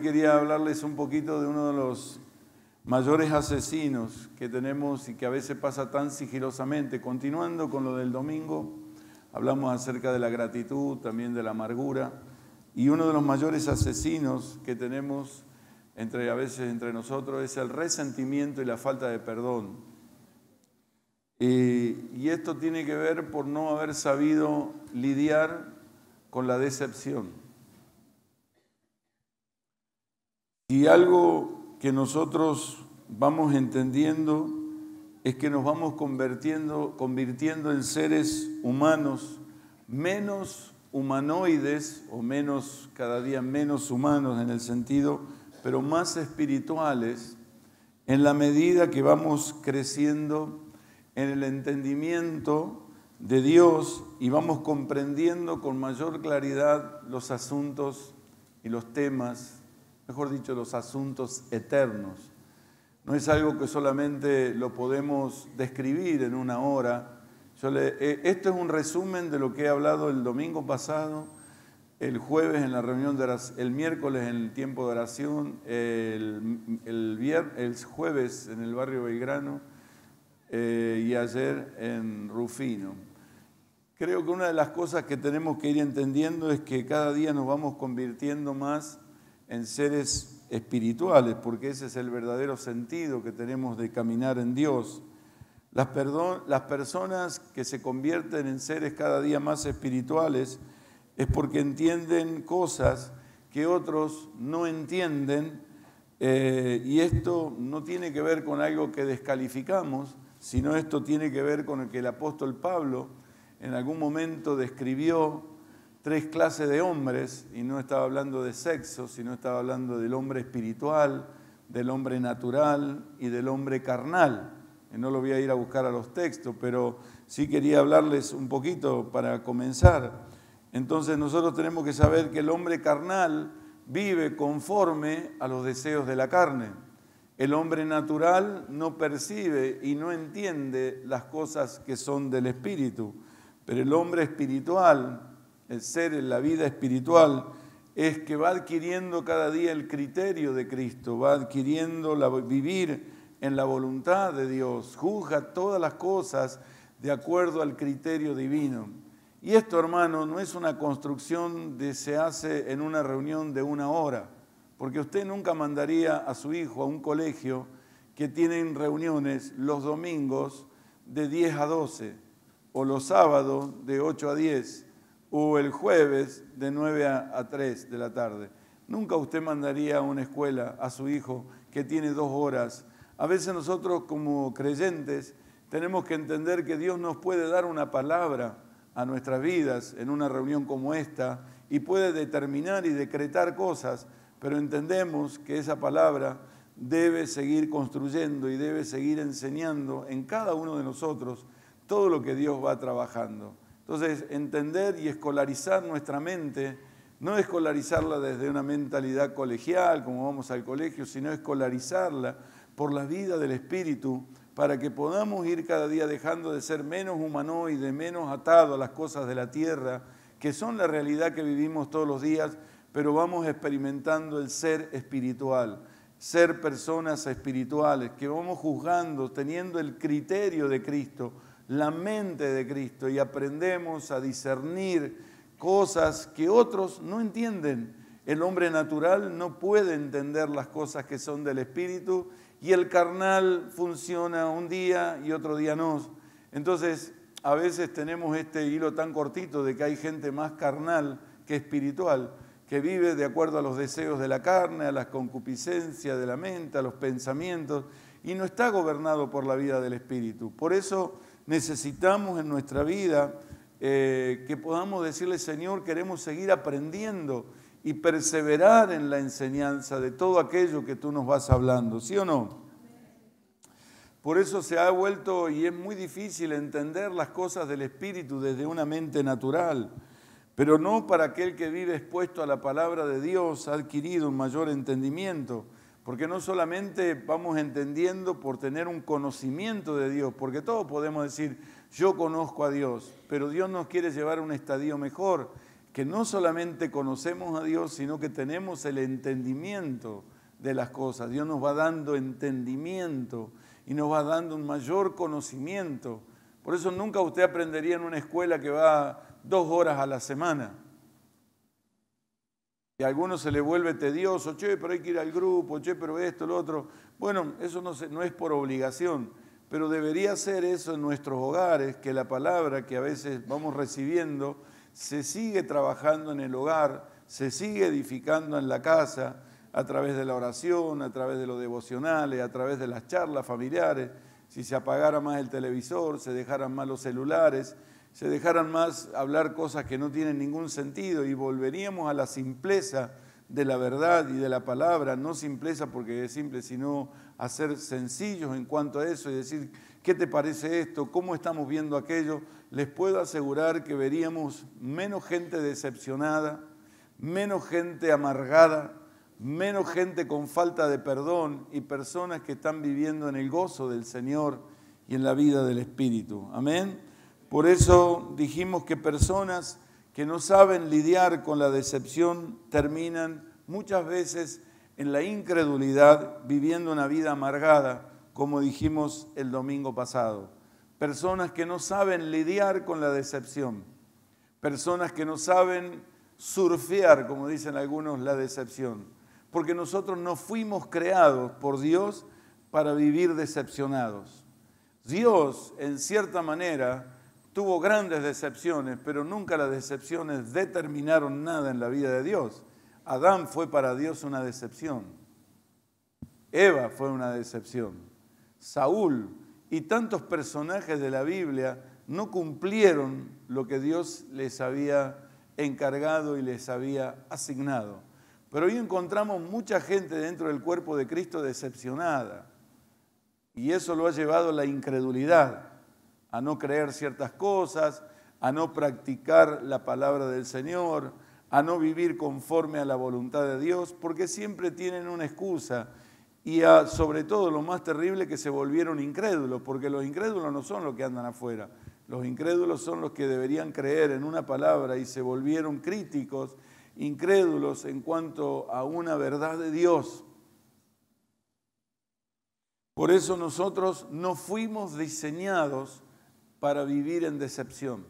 quería hablarles un poquito de uno de los mayores asesinos que tenemos y que a veces pasa tan sigilosamente. Continuando con lo del domingo, hablamos acerca de la gratitud, también de la amargura, y uno de los mayores asesinos que tenemos entre, a veces entre nosotros es el resentimiento y la falta de perdón. y esto tiene que ver por no haber sabido lidiar con la decepción. Y algo que nosotros vamos entendiendo es que nos vamos convirtiendo, convirtiendo en seres humanos menos humanoides o menos cada día menos humanos en el sentido, pero más espirituales en la medida que vamos creciendo en el entendimiento de Dios y vamos comprendiendo con mayor claridad los asuntos y los temas mejor dicho, los asuntos eternos. No es algo que solamente lo podemos describir en una hora. Yo eh, esto es un resumen de lo que he hablado el domingo pasado, el jueves en la reunión de oración, el miércoles en el tiempo de oración, el, el jueves en el barrio Belgrano eh, y ayer en Rufino. Creo que una de las cosas que tenemos que ir entendiendo es que cada día nos vamos convirtiendo más en seres espirituales, porque ese es el verdadero sentido que tenemos de caminar en Dios. Las, personas que se convierten en seres cada día más espirituales es porque entienden cosas que otros no entienden eh, y esto no tiene que ver con algo que descalificamos, sino esto tiene que ver con el que el apóstol Pablo en algún momento describió tres clases de hombres, y no estaba hablando de sexo, sino estaba hablando del hombre espiritual, del hombre natural y del hombre carnal. no lo voy a ir a buscar a los textos, pero sí quería hablarles un poquito para comenzar. Entonces nosotros tenemos que saber que el hombre carnal vive conforme a los deseos de la carne. El hombre natural no percibe y no entiende las cosas que son del espíritu, pero el hombre espiritual el ser en la vida espiritual es que va adquiriendo cada día el criterio de Cristo, va adquiriendo la, vivir en la voluntad de Dios, juzga todas las cosas de acuerdo al criterio divino. Y esto, hermano, no es una construcción que se hace en una reunión de una hora, porque usted nunca mandaría a su hijo a un colegio que tienen reuniones los domingos de 10 a 12 o los sábados de 8 a 10 o el jueves de 9 a 3 de la tarde. Nunca usted mandaría a una escuela a su hijo que tiene dos horas. A veces nosotros como creyentes tenemos que entender que Dios nos puede dar una palabra a nuestras vidas en una reunión como esta y puede determinar y decretar cosas, pero entendemos que esa palabra debe seguir construyendo y debe seguir enseñando en cada uno de nosotros todo lo que Dios va trabajando. Entonces, entender y escolarizar nuestra mente, no escolarizarla desde una mentalidad colegial, como vamos al colegio, sino escolarizarla por la vida del espíritu, para que podamos ir cada día dejando de ser menos humanoide, menos atado a las cosas de la tierra, que son la realidad que vivimos todos los días, pero vamos experimentando el ser espiritual, ser personas espirituales, que vamos juzgando, teniendo el criterio de Cristo la mente de Cristo y aprendemos a discernir cosas que otros no entienden. El hombre natural no puede entender las cosas que son del Espíritu y el carnal funciona un día y otro día no. Entonces, a veces tenemos este hilo tan cortito de que hay gente más carnal que espiritual, que vive de acuerdo a los deseos de la carne, a las concupiscencias de la mente, a los pensamientos, y no está gobernado por la vida del Espíritu. Por eso necesitamos en nuestra vida eh, que podamos decirle, Señor, queremos seguir aprendiendo y perseverar en la enseñanza de todo aquello que tú nos vas hablando, ¿sí o no? Por eso se ha vuelto y es muy difícil entender las cosas del Espíritu desde una mente natural, pero no para aquel que vive expuesto a la palabra de Dios ha adquirido un mayor entendimiento, porque no solamente vamos entendiendo por tener un conocimiento de Dios, porque todos podemos decir, yo conozco a Dios, pero Dios nos quiere llevar a un estadio mejor, que no solamente conocemos a Dios, sino que tenemos el entendimiento de las cosas. Dios nos va dando entendimiento y nos va dando un mayor conocimiento. Por eso nunca usted aprendería en una escuela que va dos horas a la semana y a algunos se le vuelve tedioso, che, pero hay que ir al grupo, che, pero esto, lo otro. Bueno, eso no, no es por obligación, pero debería ser eso en nuestros hogares, que la palabra que a veces vamos recibiendo se sigue trabajando en el hogar, se sigue edificando en la casa, a través de la oración, a través de los devocionales, a través de las charlas familiares. Si se apagara más el televisor, se dejaran más los celulares, se dejaran más hablar cosas que no tienen ningún sentido y volveríamos a la simpleza de la verdad y de la palabra, no simpleza porque es simple, sino a ser sencillos en cuanto a eso y decir, ¿qué te parece esto? ¿Cómo estamos viendo aquello? Les puedo asegurar que veríamos menos gente decepcionada, menos gente amargada, menos gente con falta de perdón y personas que están viviendo en el gozo del Señor y en la vida del Espíritu. Amén. Por eso dijimos que personas que no saben lidiar con la decepción terminan muchas veces en la incredulidad, viviendo una vida amargada, como dijimos el domingo pasado. Personas que no saben lidiar con la decepción. Personas que no saben surfear, como dicen algunos, la decepción. Porque nosotros no fuimos creados por Dios para vivir decepcionados. Dios, en cierta manera, tuvo grandes decepciones, pero nunca las decepciones determinaron nada en la vida de Dios. Adán fue para Dios una decepción. Eva fue una decepción. Saúl y tantos personajes de la Biblia no cumplieron lo que Dios les había encargado y les había asignado. Pero hoy encontramos mucha gente dentro del cuerpo de Cristo decepcionada. Y eso lo ha llevado a la incredulidad a no creer ciertas cosas, a no practicar la palabra del Señor, a no vivir conforme a la voluntad de Dios, porque siempre tienen una excusa y sobre todo lo más terrible que se volvieron incrédulos, porque los incrédulos no son los que andan afuera, los incrédulos son los que deberían creer en una palabra y se volvieron críticos, incrédulos en cuanto a una verdad de Dios. Por eso nosotros no fuimos diseñados para vivir en decepción.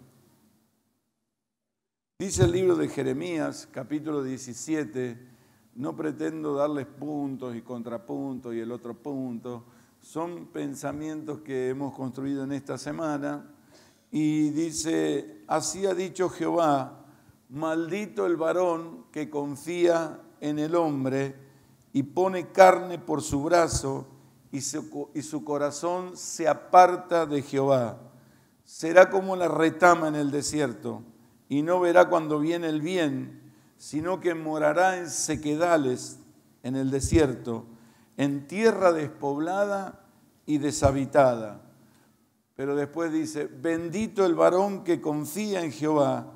Dice el libro de Jeremías, capítulo 17, no pretendo darles puntos y contrapuntos y el otro punto, son pensamientos que hemos construido en esta semana, y dice, así ha dicho Jehová, maldito el varón que confía en el hombre y pone carne por su brazo y su, y su corazón se aparta de Jehová será como la retama en el desierto, y no verá cuando viene el bien, sino que morará en sequedales en el desierto, en tierra despoblada y deshabitada. Pero después dice, bendito el varón que confía en Jehová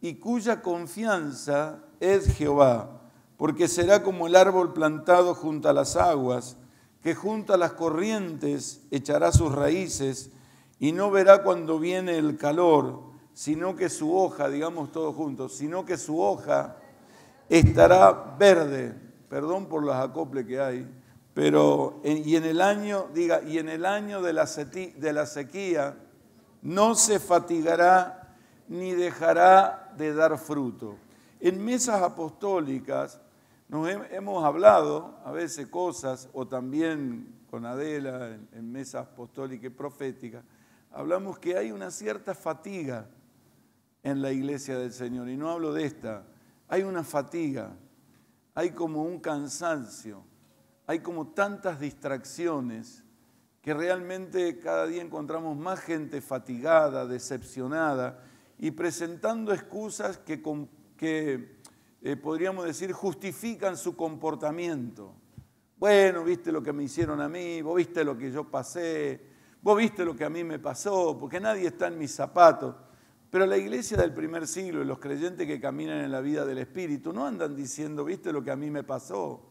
y cuya confianza es Jehová, porque será como el árbol plantado junto a las aguas, que junto a las corrientes echará sus raíces, y no verá cuando viene el calor, sino que su hoja, digamos todos juntos, sino que su hoja estará verde. Perdón por los acople que hay, pero y en el año, diga, y en el año de la, de la sequía no se fatigará ni dejará de dar fruto. En mesas apostólicas nos hemos hablado a veces cosas, o también con Adela en, en mesas apostólicas y proféticas, hablamos que hay una cierta fatiga en la iglesia del Señor. Y no hablo de esta. Hay una fatiga, hay como un cansancio, hay como tantas distracciones que realmente cada día encontramos más gente fatigada, decepcionada y presentando excusas que, que eh, podríamos decir justifican su comportamiento. Bueno, viste lo que me hicieron a mí, vos viste lo que yo pasé, viste lo que a mí me pasó, porque nadie está en mis zapatos. Pero la iglesia del primer siglo y los creyentes que caminan en la vida del Espíritu no andan diciendo, viste lo que a mí me pasó,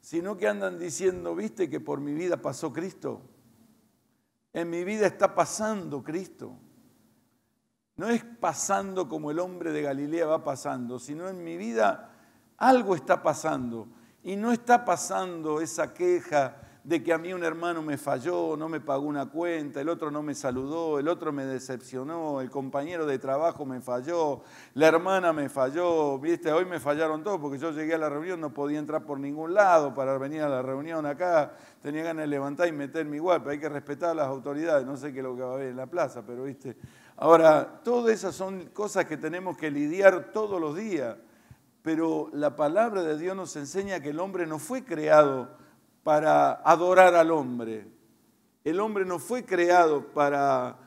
sino que andan diciendo, viste que por mi vida pasó Cristo. En mi vida está pasando Cristo. No es pasando como el hombre de Galilea va pasando, sino en mi vida algo está pasando. Y no está pasando esa queja, de que a mí un hermano me falló, no me pagó una cuenta, el otro no me saludó, el otro me decepcionó, el compañero de trabajo me falló, la hermana me falló, viste, hoy me fallaron todos porque yo llegué a la reunión, no podía entrar por ningún lado para venir a la reunión acá, tenía ganas de levantar y meterme igual, pero hay que respetar a las autoridades, no sé qué es lo que va a haber en la plaza, pero viste. Ahora, todas esas son cosas que tenemos que lidiar todos los días pero la palabra de Dios nos enseña que el hombre no fue creado para adorar al hombre. El hombre no fue creado para,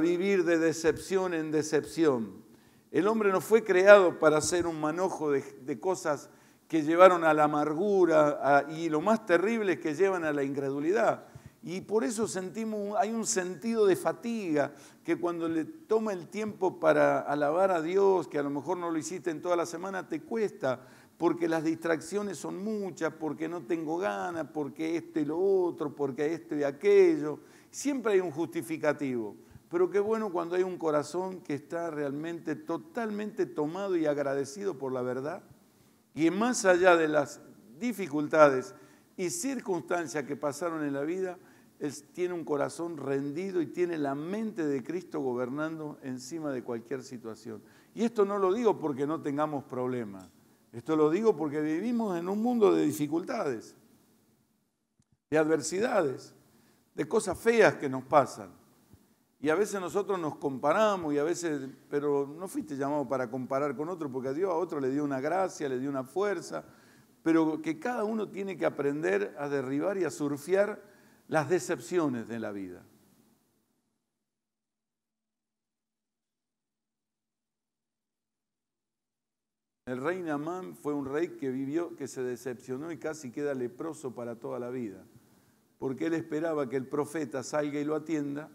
vivir de decepción en decepción. El hombre no fue creado para ser un manojo de, cosas que llevaron a la amargura y lo más terrible es que llevan a la incredulidad. Y por eso sentimos, hay un sentido de fatiga, que cuando le toma el tiempo para alabar a Dios, que a lo mejor no lo hiciste en toda la semana, te cuesta porque las distracciones son muchas, porque no tengo ganas, porque este y lo otro, porque este y aquello. Siempre hay un justificativo, pero qué bueno cuando hay un corazón que está realmente totalmente tomado y agradecido por la verdad. Y más allá de las dificultades y circunstancias que pasaron en la vida, él tiene un corazón rendido y tiene la mente de Cristo gobernando encima de cualquier situación. Y esto no lo digo porque no tengamos problemas esto lo digo porque vivimos en un mundo de dificultades, de adversidades, de cosas feas que nos pasan. Y a veces nosotros nos comparamos y a veces, pero no fuiste llamado para comparar con otro porque a Dios a otro le dio una gracia, le dio una fuerza, pero que cada uno tiene que aprender a derribar y a surfear las decepciones de la vida. El rey Namán fue un rey que vivió, que se decepcionó y casi queda leproso para toda la vida, porque él esperaba que el profeta salga y lo atienda,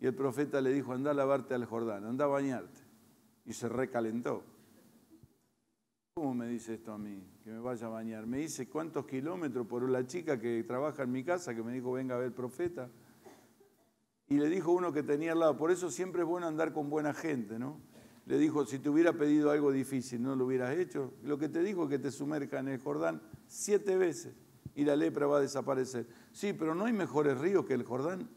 y el profeta le dijo, anda a lavarte al Jordán, anda a bañarte, y se recalentó. ¿Cómo me dice esto a mí? Que me vaya a bañar. Me dice cuántos kilómetros por la chica que trabaja en mi casa, que me dijo, venga a ver profeta. Y le dijo uno que tenía al lado, por eso siempre es bueno andar con buena gente, ¿no? le dijo, si te hubiera pedido algo difícil, ¿no lo hubieras hecho? Lo que te dijo es que te sumerja en el Jordán siete veces y la lepra va a desaparecer. Sí, pero no hay mejores ríos que el Jordán.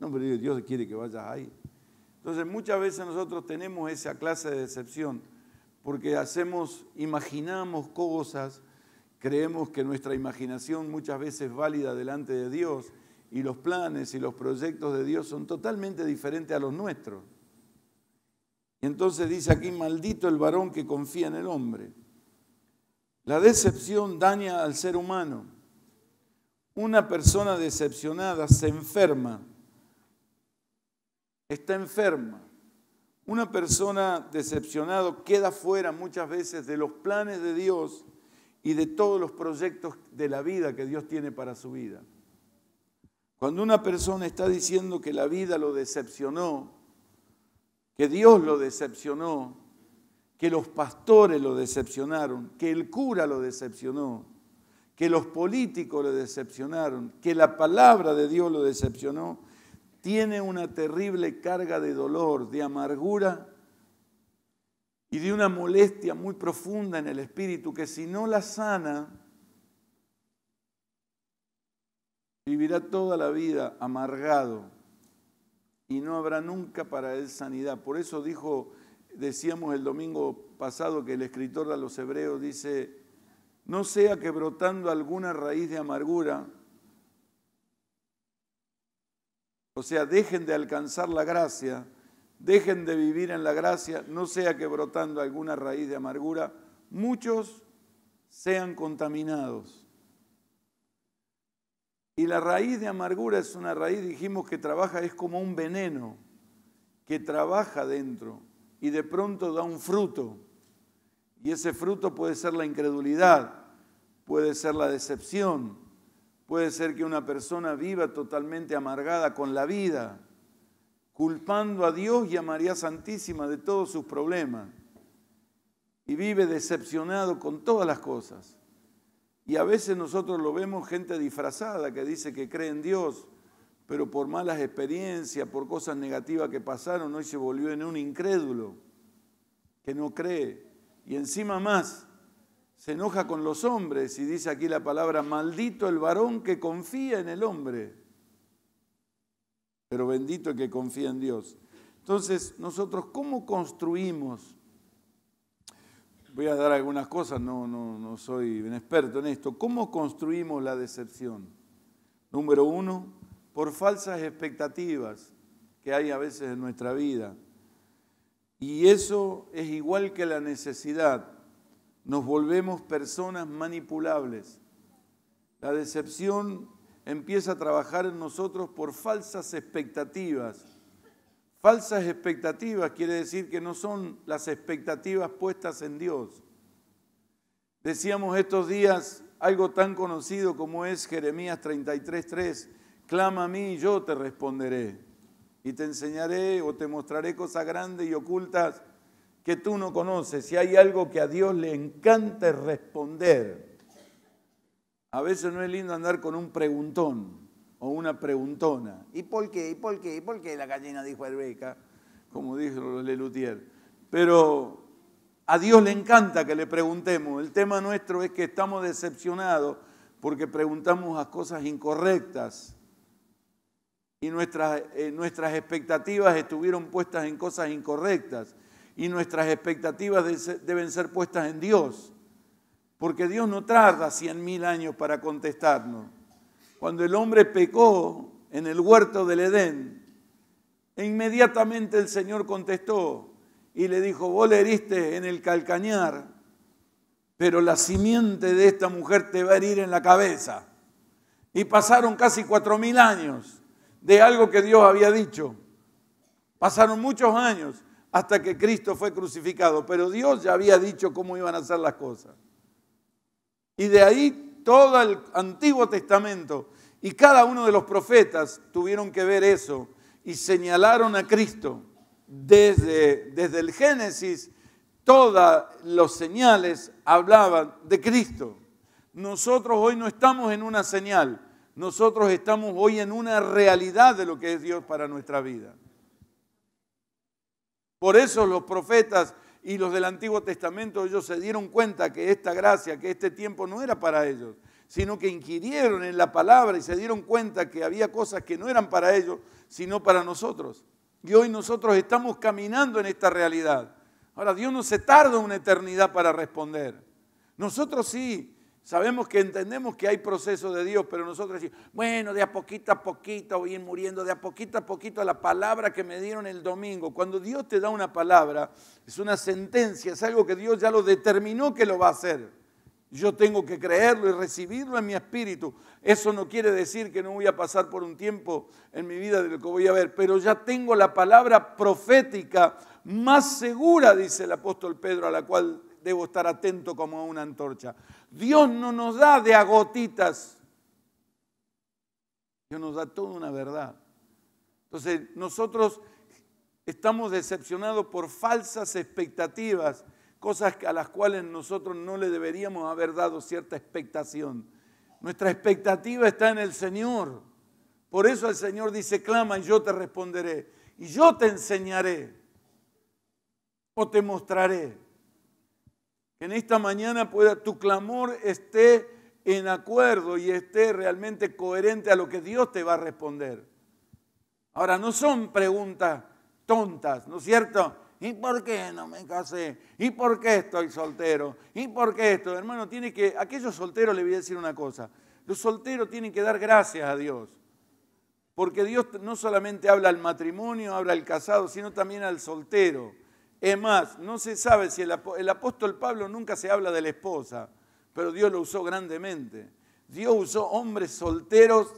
No, pero Dios quiere que vayas ahí. Entonces muchas veces nosotros tenemos esa clase de decepción porque hacemos, imaginamos cosas, creemos que nuestra imaginación muchas veces es válida delante de Dios y los planes y los proyectos de Dios son totalmente diferentes a los nuestros. Entonces dice aquí, maldito el varón que confía en el hombre. La decepción daña al ser humano. Una persona decepcionada se enferma. Está enferma. Una persona decepcionada queda fuera muchas veces de los planes de Dios y de todos los proyectos de la vida que Dios tiene para su vida. Cuando una persona está diciendo que la vida lo decepcionó, que Dios lo decepcionó, que los pastores lo decepcionaron, que el cura lo decepcionó, que los políticos lo decepcionaron, que la palabra de Dios lo decepcionó, tiene una terrible carga de dolor, de amargura y de una molestia muy profunda en el espíritu que si no la sana, vivirá toda la vida amargado y no habrá nunca para él sanidad. Por eso dijo, decíamos el domingo pasado que el escritor a los hebreos dice, no sea que brotando alguna raíz de amargura, o sea, dejen de alcanzar la gracia, dejen de vivir en la gracia, no sea que brotando alguna raíz de amargura, muchos sean contaminados. Y la raíz de amargura es una raíz, dijimos, que trabaja, es como un veneno que trabaja dentro y de pronto da un fruto. Y ese fruto puede ser la incredulidad, puede ser la decepción, puede ser que una persona viva totalmente amargada con la vida, culpando a Dios y a María Santísima de todos sus problemas. Y vive decepcionado con todas las cosas. Y a veces nosotros lo vemos gente disfrazada que dice que cree en Dios, pero por malas experiencias, por cosas negativas que pasaron, hoy se volvió en un incrédulo que no cree. Y encima más, se enoja con los hombres y dice aquí la palabra, maldito el varón que confía en el hombre, pero bendito el que confía en Dios. Entonces, nosotros, ¿cómo construimos voy a dar algunas cosas, no, no, soy un experto en esto. ¿Cómo construimos la decepción? Número uno, por falsas expectativas que hay a veces en nuestra vida. Y eso es igual que la necesidad. Nos volvemos personas manipulables. La decepción empieza a trabajar en nosotros por falsas expectativas Falsas expectativas quiere decir que no son las expectativas puestas en Dios. Decíamos estos días algo tan conocido como es Jeremías 33:3, clama a mí y yo te responderé y te enseñaré o te mostraré cosas grandes y ocultas que tú no conoces. Si hay algo que a Dios le encanta responder, a veces no es lindo andar con un preguntón o una preguntona. ¿Y por qué? ¿Y por qué? ¿Y por qué la gallina dijo beca, Como dijo Lelutier. Pero a Dios le encanta que le preguntemos. El tema nuestro es que estamos decepcionados porque preguntamos a cosas incorrectas. Y nuestras, eh, nuestras expectativas estuvieron puestas en cosas incorrectas. Y nuestras expectativas deben ser puestas en Dios. Porque Dios no tarda cien mil años para contestarnos. Cuando el hombre pecó en el huerto del Edén, e inmediatamente el Señor contestó y le dijo, vos le heriste en el calcañar, pero la simiente de esta mujer te va a herir en la cabeza. Y pasaron casi cuatro mil años de algo que Dios había dicho. Pasaron muchos años hasta que Cristo fue crucificado, pero Dios ya había dicho cómo iban a ser las cosas. Y de ahí todo el Antiguo Testamento y cada uno de los profetas tuvieron que ver eso y señalaron a Cristo desde, el Génesis. Todas las señales hablaban de Cristo. Nosotros hoy no estamos en una señal, nosotros estamos hoy en una realidad de lo que es Dios para nuestra vida. Por eso los profetas y los del Antiguo Testamento, ellos se dieron cuenta que esta gracia, que este tiempo no era para ellos, sino que inquirieron en la palabra y se dieron cuenta que había cosas que no eran para ellos, sino para nosotros. Y hoy nosotros estamos caminando en esta realidad. Ahora, Dios no se tarda una eternidad para responder. Nosotros sí, sabemos que entendemos que hay proceso de Dios, pero nosotros decimos, bueno, de a poquito a poquito voy a ir muriendo, de a poquito a poquito la palabra que me dieron el domingo. Cuando Dios te da una palabra, es una sentencia, es algo que Dios ya lo determinó que lo va a hacer. Yo tengo que creerlo y recibirlo en mi espíritu. Eso no quiere decir que no voy a pasar por un tiempo en mi vida de lo que voy a ver, pero ya tengo la palabra profética más segura, dice el apóstol Pedro, a la cual debo estar atento como a una antorcha. Dios no nos da de agotitas. Dios nos da toda una verdad. Entonces, nosotros estamos decepcionados por falsas expectativas cosas a las cuales nosotros no le deberíamos haber dado cierta expectación. Nuestra expectativa está en el Señor. Por eso el Señor dice, clama y yo te responderé, y yo te enseñaré, o te mostraré. Que en esta mañana pueda tu clamor esté en acuerdo y esté realmente coherente a lo que Dios te va a responder. Ahora, no son preguntas tontas, ¿no es cierto? ¿Y por qué no me casé? ¿Y por qué estoy soltero? ¿Y por qué esto? Hermano, tiene que, aquellos solteros le voy a decir una cosa. Los solteros tienen que dar gracias a Dios. Porque Dios no solamente habla al matrimonio, habla al casado, sino también al soltero. Es más, no se sabe si el, apóstol Pablo nunca se habla de la esposa, pero Dios lo usó grandemente. Dios usó hombres solteros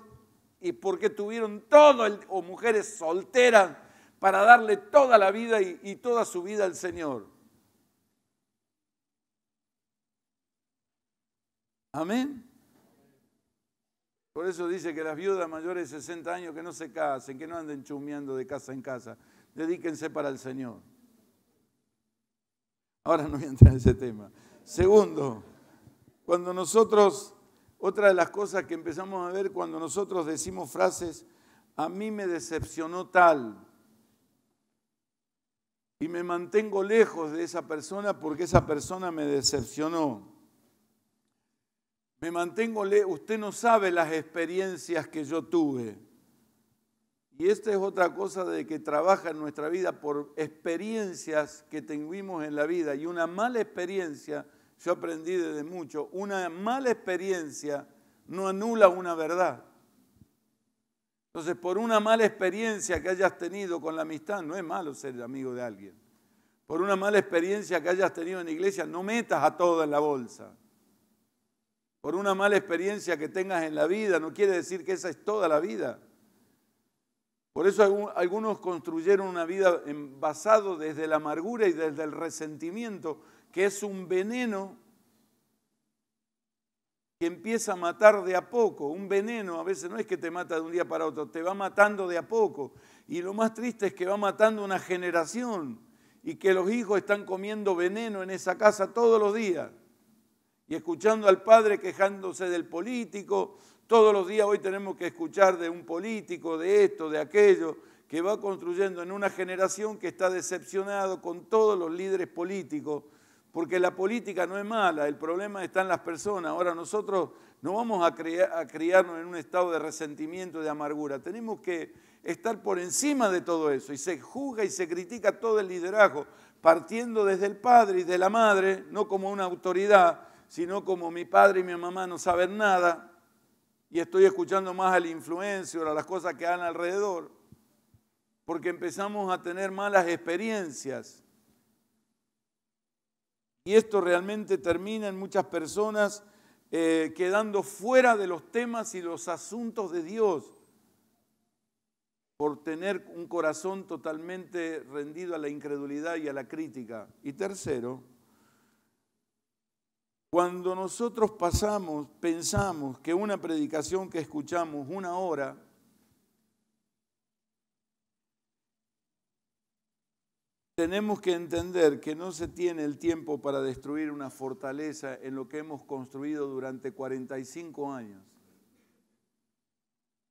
y porque tuvieron todo, el, o mujeres solteras, para darle toda la vida y, toda su vida al Señor. Amén. Por eso dice que las viudas mayores de 60 años que no se casen, que no anden chumeando de casa en casa, dedíquense para el Señor. Ahora no voy a entrar en ese tema. Segundo, cuando nosotros, otra de las cosas que empezamos a ver cuando nosotros decimos frases, a mí me decepcionó tal, y me mantengo lejos de esa persona porque esa persona me decepcionó. Me mantengo lejos, usted no sabe las experiencias que yo tuve. Y esta es otra cosa de que trabaja en nuestra vida por experiencias que tuvimos en la vida. Y una mala experiencia, yo aprendí desde mucho, una mala experiencia no anula una verdad. Entonces, por una mala experiencia que hayas tenido con la amistad, no es malo ser amigo de alguien. Por una mala experiencia que hayas tenido en la iglesia, no metas a todo en la bolsa. Por una mala experiencia que tengas en la vida, no quiere decir que esa es toda la vida. Por eso algunos construyeron una vida basado desde la amargura y desde el resentimiento, que es un veneno que empieza a matar de a poco. Un veneno a veces no es que te mata de un día para otro, te va matando de a poco. Y lo más triste es que va matando una generación y que los hijos están comiendo veneno en esa casa todos los días. Y escuchando al padre quejándose del político, todos los días hoy tenemos que escuchar de un político, de esto, de aquello, que va construyendo en una generación que está decepcionado con todos los líderes políticos porque la política no es mala, el problema está en las personas. Ahora nosotros no vamos a, a criarnos en un estado de resentimiento, de amargura, tenemos que estar por encima de todo eso y se juzga y se critica todo el liderazgo, partiendo desde el padre y de la madre, no como una autoridad, sino como mi padre y mi mamá no saben nada y estoy escuchando más al influencer, a las cosas que dan alrededor, porque empezamos a tener malas experiencias y esto realmente termina en muchas personas eh, quedando fuera de los temas y los asuntos de Dios por tener un corazón totalmente rendido a la incredulidad y a la crítica. Y tercero, cuando nosotros pasamos, pensamos que una predicación que escuchamos una hora Tenemos que entender que no se tiene el tiempo para destruir una fortaleza en lo que hemos construido durante 45 años.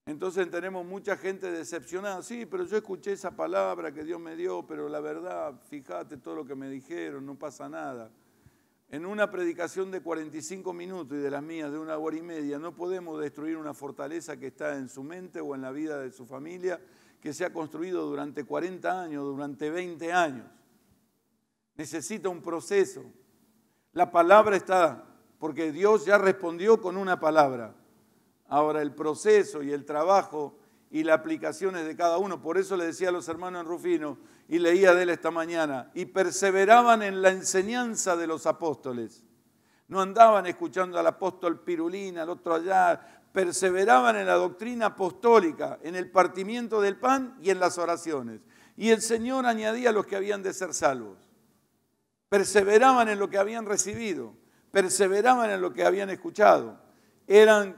Entonces tenemos mucha gente decepcionada. Sí, pero yo escuché esa palabra que Dios me dio, pero la verdad, fíjate todo lo que me dijeron, no pasa nada. En una predicación de 45 minutos y de las mías de una hora y media, no podemos destruir una fortaleza que está en su mente o en la vida de su familia que se ha construido durante 40 años, durante 20 años. Necesita un proceso. La palabra está, porque Dios ya respondió con una palabra. Ahora el proceso y el trabajo y la aplicación es de cada uno. Por eso le decía a los hermanos en Rufino y leía de él esta mañana, y perseveraban en la enseñanza de los apóstoles. No andaban escuchando al apóstol Pirulín, al otro allá, perseveraban en la doctrina apostólica, en el partimiento del pan y en las oraciones. Y el Señor añadía a los que habían de ser salvos. Perseveraban en lo que habían recibido, perseveraban en lo que habían escuchado.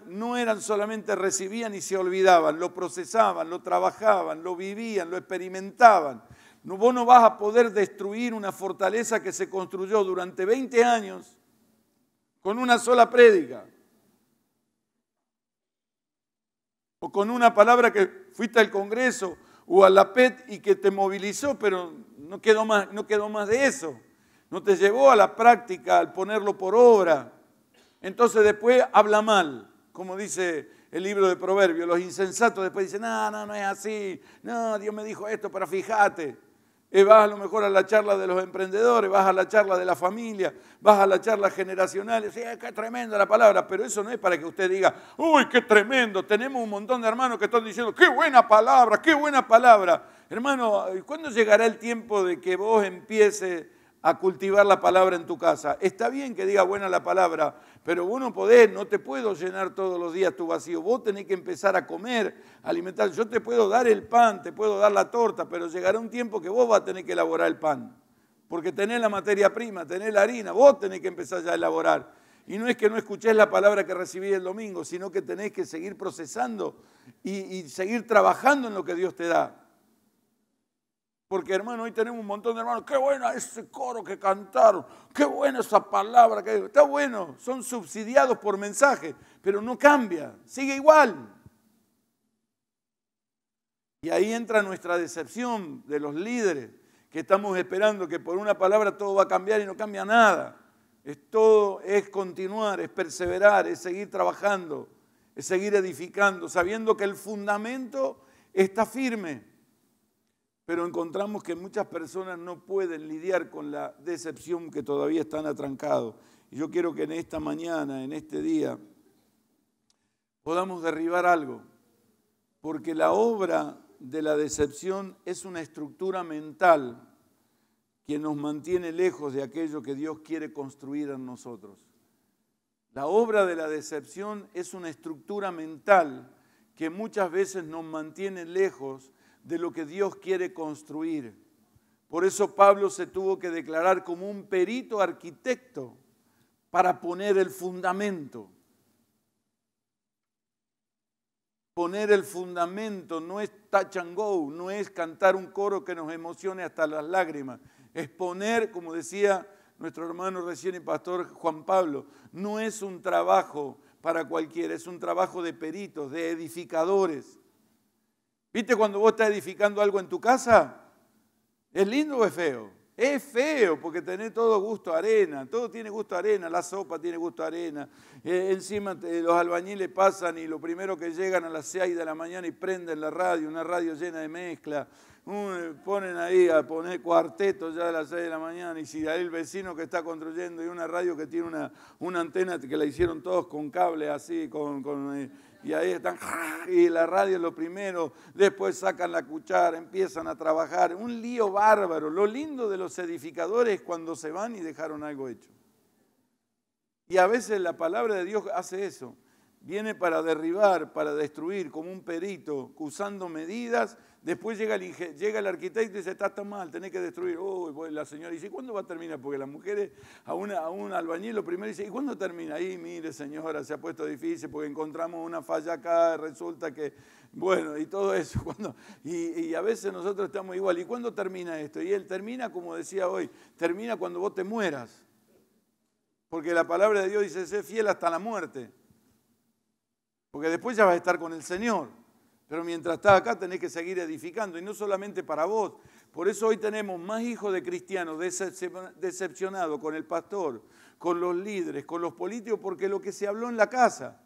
no eran solamente recibían y se olvidaban, lo procesaban, lo trabajaban, lo vivían, lo experimentaban. No, vos no vas a poder destruir una fortaleza que se construyó durante 20 años con una sola prédica. o con una palabra que fuiste al Congreso o a la PET y que te movilizó, pero no quedó más, no quedó más de eso. No te llevó a la práctica, al ponerlo por obra. Entonces después habla mal, como dice el libro de Proverbios. Los insensatos después dicen, no, no, no es así. No, Dios me dijo esto, pero fíjate. Eh, vas a lo mejor a la charla de los emprendedores, vas a la charla de la familia, vas a la charla generacional. y decís, eh, qué tremenda la palabra, pero eso no es para que usted diga, uy, qué tremendo, tenemos un montón de hermanos que están diciendo, qué buena palabra, qué buena palabra. Hermano, ¿cuándo llegará el tiempo de que vos empieces a cultivar la palabra en tu casa? Está bien que diga buena la palabra, pero vos no podés, no te puedo llenar todos los días tu vacío. Vos tenés que empezar a comer, alimentar. Yo te puedo dar el pan, te puedo dar la torta, pero llegará un tiempo que vos vas a tener que elaborar el pan. Porque tenés la materia prima, tenés la harina, vos tenés que empezar ya a elaborar. Y no es que no escuchés la palabra que recibí el domingo, sino que tenés que seguir procesando y seguir trabajando en lo que Dios te da. Porque hermano, hoy tenemos un montón de hermanos, qué bueno ese coro que cantaron, qué buena esa palabra que está bueno, son subsidiados por mensaje, pero no cambia, sigue igual. Y ahí entra nuestra decepción de los líderes, que estamos esperando que por una palabra todo va a cambiar y no cambia nada. Es todo, es continuar, es perseverar, es seguir trabajando, es seguir edificando, sabiendo que el fundamento está firme pero encontramos que muchas personas no pueden lidiar con la decepción que todavía están atrancados. Y yo quiero que en esta mañana, en este día, podamos derribar algo, porque la obra de la decepción es una estructura mental que nos mantiene lejos de aquello que Dios quiere construir en nosotros. La obra de la decepción es una estructura mental que muchas veces nos mantiene lejos de lo que Dios quiere construir. Por eso Pablo se tuvo que declarar como un perito arquitecto para poner el fundamento. Poner el fundamento no es touch and go, no es cantar un coro que nos emocione hasta las lágrimas. Es poner, como decía nuestro hermano recién y pastor Juan Pablo, no es un trabajo para cualquiera, es un trabajo de peritos, de edificadores. ¿Viste cuando vos estás edificando algo en tu casa? ¿Es lindo o es feo? Es feo porque tenés todo gusto arena, todo tiene gusto arena, la sopa tiene gusto arena. Eh, encima los albañiles pasan y lo primero que llegan a las 6 de la mañana y prenden la radio, una radio llena de mezcla. Eh, ponen ahí a poner cuarteto ya a las 6 de la mañana y si hay el vecino que está construyendo y una radio que tiene una, una antena que la hicieron todos con cable así, con, eh, y ahí están, y la radio lo primero, después sacan la cuchara, empiezan a trabajar, un lío bárbaro. Lo lindo de los edificadores es cuando se van y dejaron algo hecho. Y a veces la palabra de Dios hace eso viene para derribar, para destruir, como un perito, usando medidas. Después llega el, arquitecto y dice, está tan mal, tenés que destruir. Oh, la señora dice, ¿y cuándo va a terminar? Porque las mujeres, a, un albañil lo primero dice, ¿y cuándo termina? Ahí, mire señora, se ha puesto difícil porque encontramos una falla acá, resulta que, bueno, y todo eso. Cuando, y, y a veces nosotros estamos igual, ¿y cuándo termina esto? Y él termina, como decía hoy, termina cuando vos te mueras. Porque la palabra de Dios dice, sé fiel hasta la muerte. Porque después ya vas a estar con el Señor. Pero mientras estás acá tenés que seguir edificando y no solamente para vos. Por eso hoy tenemos más hijos de cristianos decepcionados con el pastor, con los líderes, con los políticos, porque lo que se habló en la casa,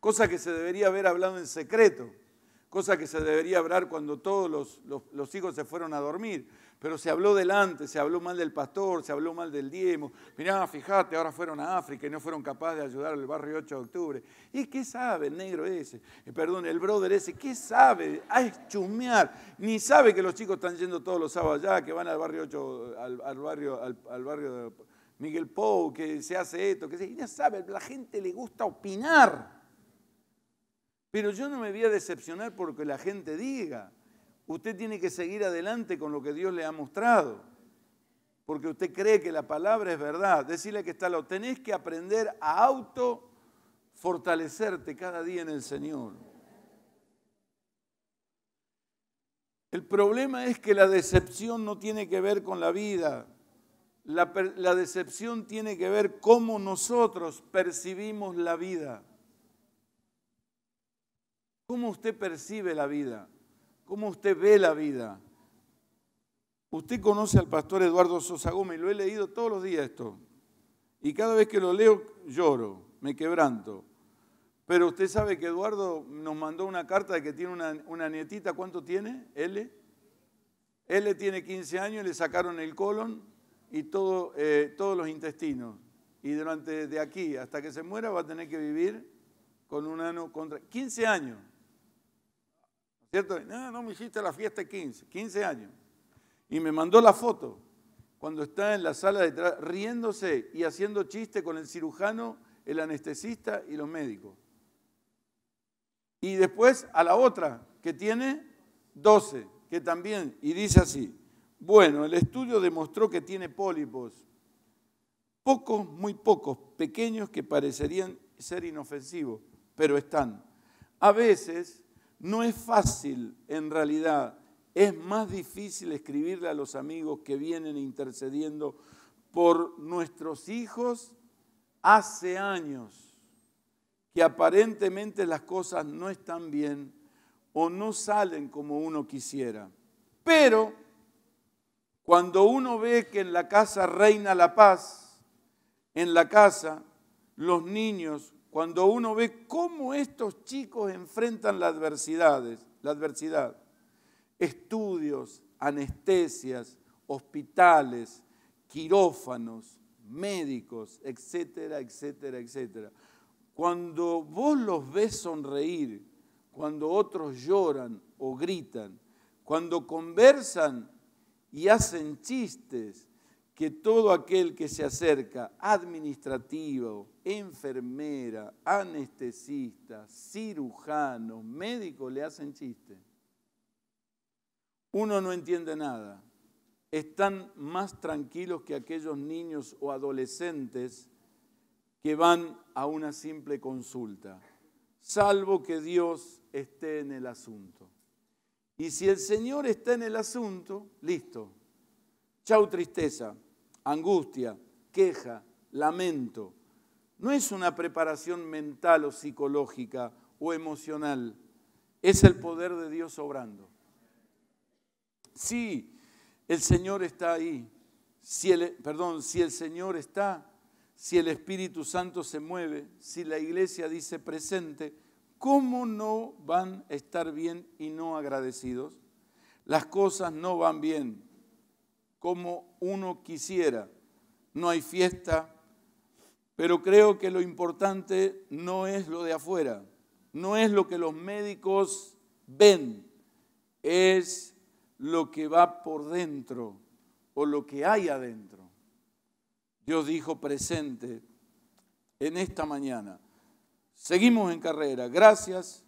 cosa que se debería haber hablado en secreto, cosa que se debería hablar cuando todos los, los hijos se fueron a dormir. Pero se habló delante, se habló mal del pastor, se habló mal del diemo. Mirá, fíjate, ahora fueron a África y no fueron capaces de ayudar al barrio 8 de octubre. ¿Y qué sabe el negro ese? Eh, perdón, el brother ese, ¿qué sabe? A ah, chumear. Ni sabe que los chicos están yendo todos los sábados allá, que van al barrio 8, al, barrio, al, barrio de Miguel Pou, que se hace esto, que se. Ya sabe, la gente le gusta opinar. Pero yo no me voy a decepcionar porque la gente diga. Usted tiene que seguir adelante con lo que Dios le ha mostrado, porque usted cree que la palabra es verdad. Decirle que está lo tenés que aprender a auto fortalecerte cada día en el Señor. El problema es que la decepción no tiene que ver con la vida. La, la, decepción tiene que ver cómo nosotros percibimos la vida. ¿Cómo usted percibe la vida? cómo usted ve la vida. Usted conoce al pastor Eduardo Sosa Gómez, lo he leído todos los días esto. Y cada vez que lo leo lloro, me quebranto. Pero usted sabe que Eduardo nos mandó una carta de que tiene una, nietita, ¿cuánto tiene? L. L tiene 15 años, y le sacaron el colon y todo, eh, todos los intestinos. Y durante de aquí hasta que se muera va a tener que vivir con un ano contra... 15 años. ¿Cierto? No, no me hiciste la fiesta de 15, 15 años. Y me mandó la foto cuando está en la sala detrás, riéndose y haciendo chiste con el cirujano, el anestesista y los médicos. Y después a la otra, que tiene 12, que también, y dice así, bueno, el estudio demostró que tiene pólipos, pocos, muy pocos, pequeños que parecerían ser inofensivos, pero están. A veces no es fácil, en realidad, es más difícil escribirle a los amigos que vienen intercediendo por nuestros hijos hace años, que aparentemente las cosas no están bien o no salen como uno quisiera. Pero cuando uno ve que en la casa reina la paz, en la casa los niños cuando uno ve cómo estos chicos enfrentan las adversidades, la adversidad, estudios, anestesias, hospitales, quirófanos, médicos, etcétera, etcétera, etcétera. Cuando vos los ves sonreír, cuando otros lloran o gritan, cuando conversan y hacen chistes, que todo aquel que se acerca, administrativo, enfermera, anestesista, cirujano, médico, le hacen chiste. Uno no entiende nada. Están más tranquilos que aquellos niños o adolescentes que van a una simple consulta, salvo que Dios esté en el asunto. Y si el Señor está en el asunto, listo. Chau tristeza, angustia, queja, lamento. No es una preparación mental o psicológica o emocional, es el poder de Dios obrando. Sí, el Señor está ahí. Si el, perdón, si el Señor está, si el Espíritu Santo se mueve, si la iglesia dice presente, ¿cómo no van a estar bien y no agradecidos? Las cosas no van bien, como uno quisiera. No hay fiesta, pero creo que lo importante no es lo de afuera, no es lo que los médicos ven, es lo que va por dentro o lo que hay adentro. Dios dijo presente en esta mañana. Seguimos en carrera. Gracias,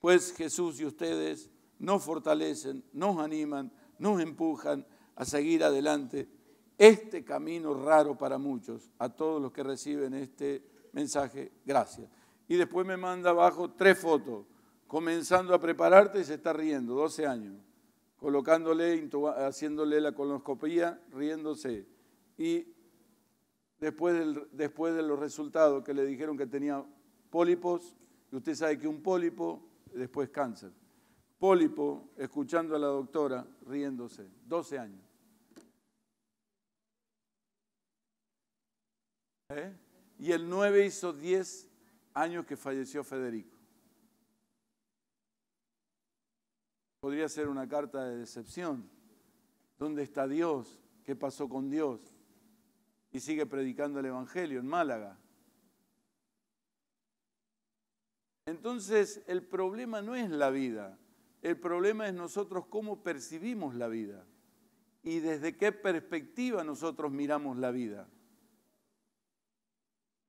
pues Jesús y ustedes nos fortalecen, nos animan, nos empujan a seguir adelante este camino raro para muchos. A todos los que reciben este mensaje, gracias. Y después me manda abajo tres fotos, comenzando a prepararte y se está riendo, 12 años, colocándole, haciéndole la colonoscopía, riéndose. Y después, después de los resultados que le dijeron que tenía pólipos, y usted sabe que un pólipo, después cáncer. Pólipo, escuchando a la doctora, riéndose, 12 años. ¿Eh? Y el 9 hizo 10 años que falleció Federico. Podría ser una carta de decepción. ¿Dónde está Dios? ¿Qué pasó con Dios? Y sigue predicando el Evangelio en Málaga. Entonces, el problema no es la vida, el problema es nosotros cómo percibimos la vida y desde qué perspectiva nosotros miramos la vida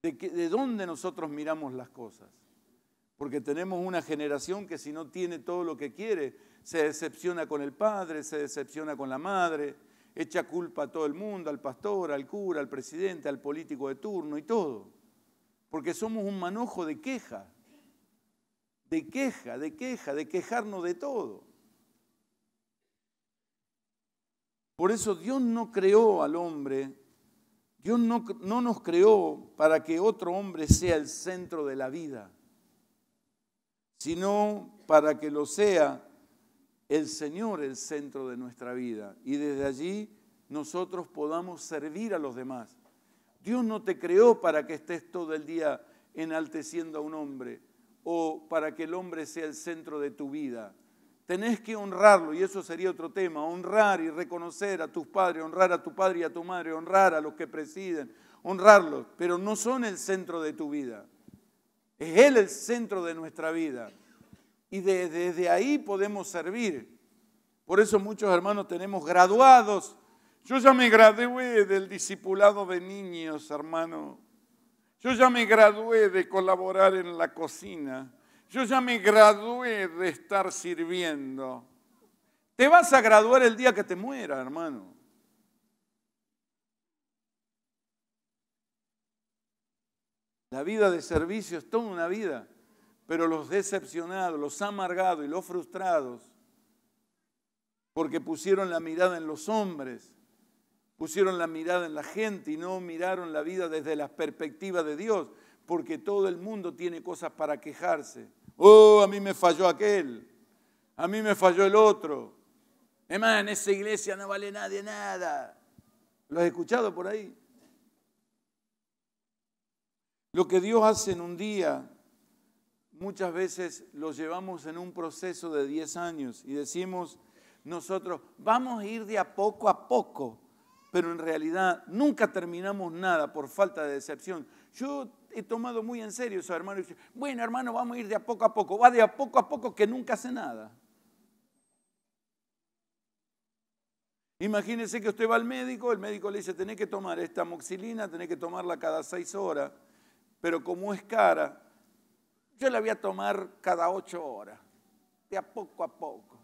de, dónde nosotros miramos las cosas. Porque tenemos una generación que si no tiene todo lo que quiere, se decepciona con el padre, se decepciona con la madre, echa culpa a todo el mundo, al pastor, al cura, al presidente, al político de turno y todo. Porque somos un manojo de queja, de queja, de queja, de quejarnos de todo. Por eso Dios no creó al hombre Dios no, nos creó para que otro hombre sea el centro de la vida, sino para que lo sea el Señor el centro de nuestra vida y desde allí nosotros podamos servir a los demás. Dios no te creó para que estés todo el día enalteciendo a un hombre o para que el hombre sea el centro de tu vida tenés que honrarlo, y eso sería otro tema, honrar y reconocer a tus padres, honrar a tu padre y a tu madre, honrar a los que presiden, honrarlos, pero no son el centro de tu vida. Es Él el centro de nuestra vida. Y desde ahí podemos servir. Por eso muchos hermanos tenemos graduados. Yo ya me gradué del discipulado de niños, hermano. Yo ya me gradué de colaborar en la cocina yo ya me gradué de estar sirviendo. Te vas a graduar el día que te muera, hermano. La vida de servicio es toda una vida, pero los decepcionados, los amargados y los frustrados, porque pusieron la mirada en los hombres, pusieron la mirada en la gente y no miraron la vida desde la perspectiva de Dios, porque todo el mundo tiene cosas para quejarse. Oh, a mí me falló aquel. A mí me falló el otro. Hermano, en esa iglesia no vale nadie nada. ¿Lo has escuchado por ahí? Lo que Dios hace en un día, muchas veces lo llevamos en un proceso de 10 años y decimos nosotros, vamos a ir de a poco a poco, pero en realidad nunca terminamos nada por falta de decepción. Yo he tomado muy en serio su hermano. Bueno, hermano, vamos a ir de a poco a poco. Va de a poco a poco que nunca hace nada. Imagínese que usted va al médico, el médico le dice, tenés que tomar esta moxilina, tenés que tomarla cada seis horas, pero como es cara, yo la voy a tomar cada ocho horas, de a poco a poco.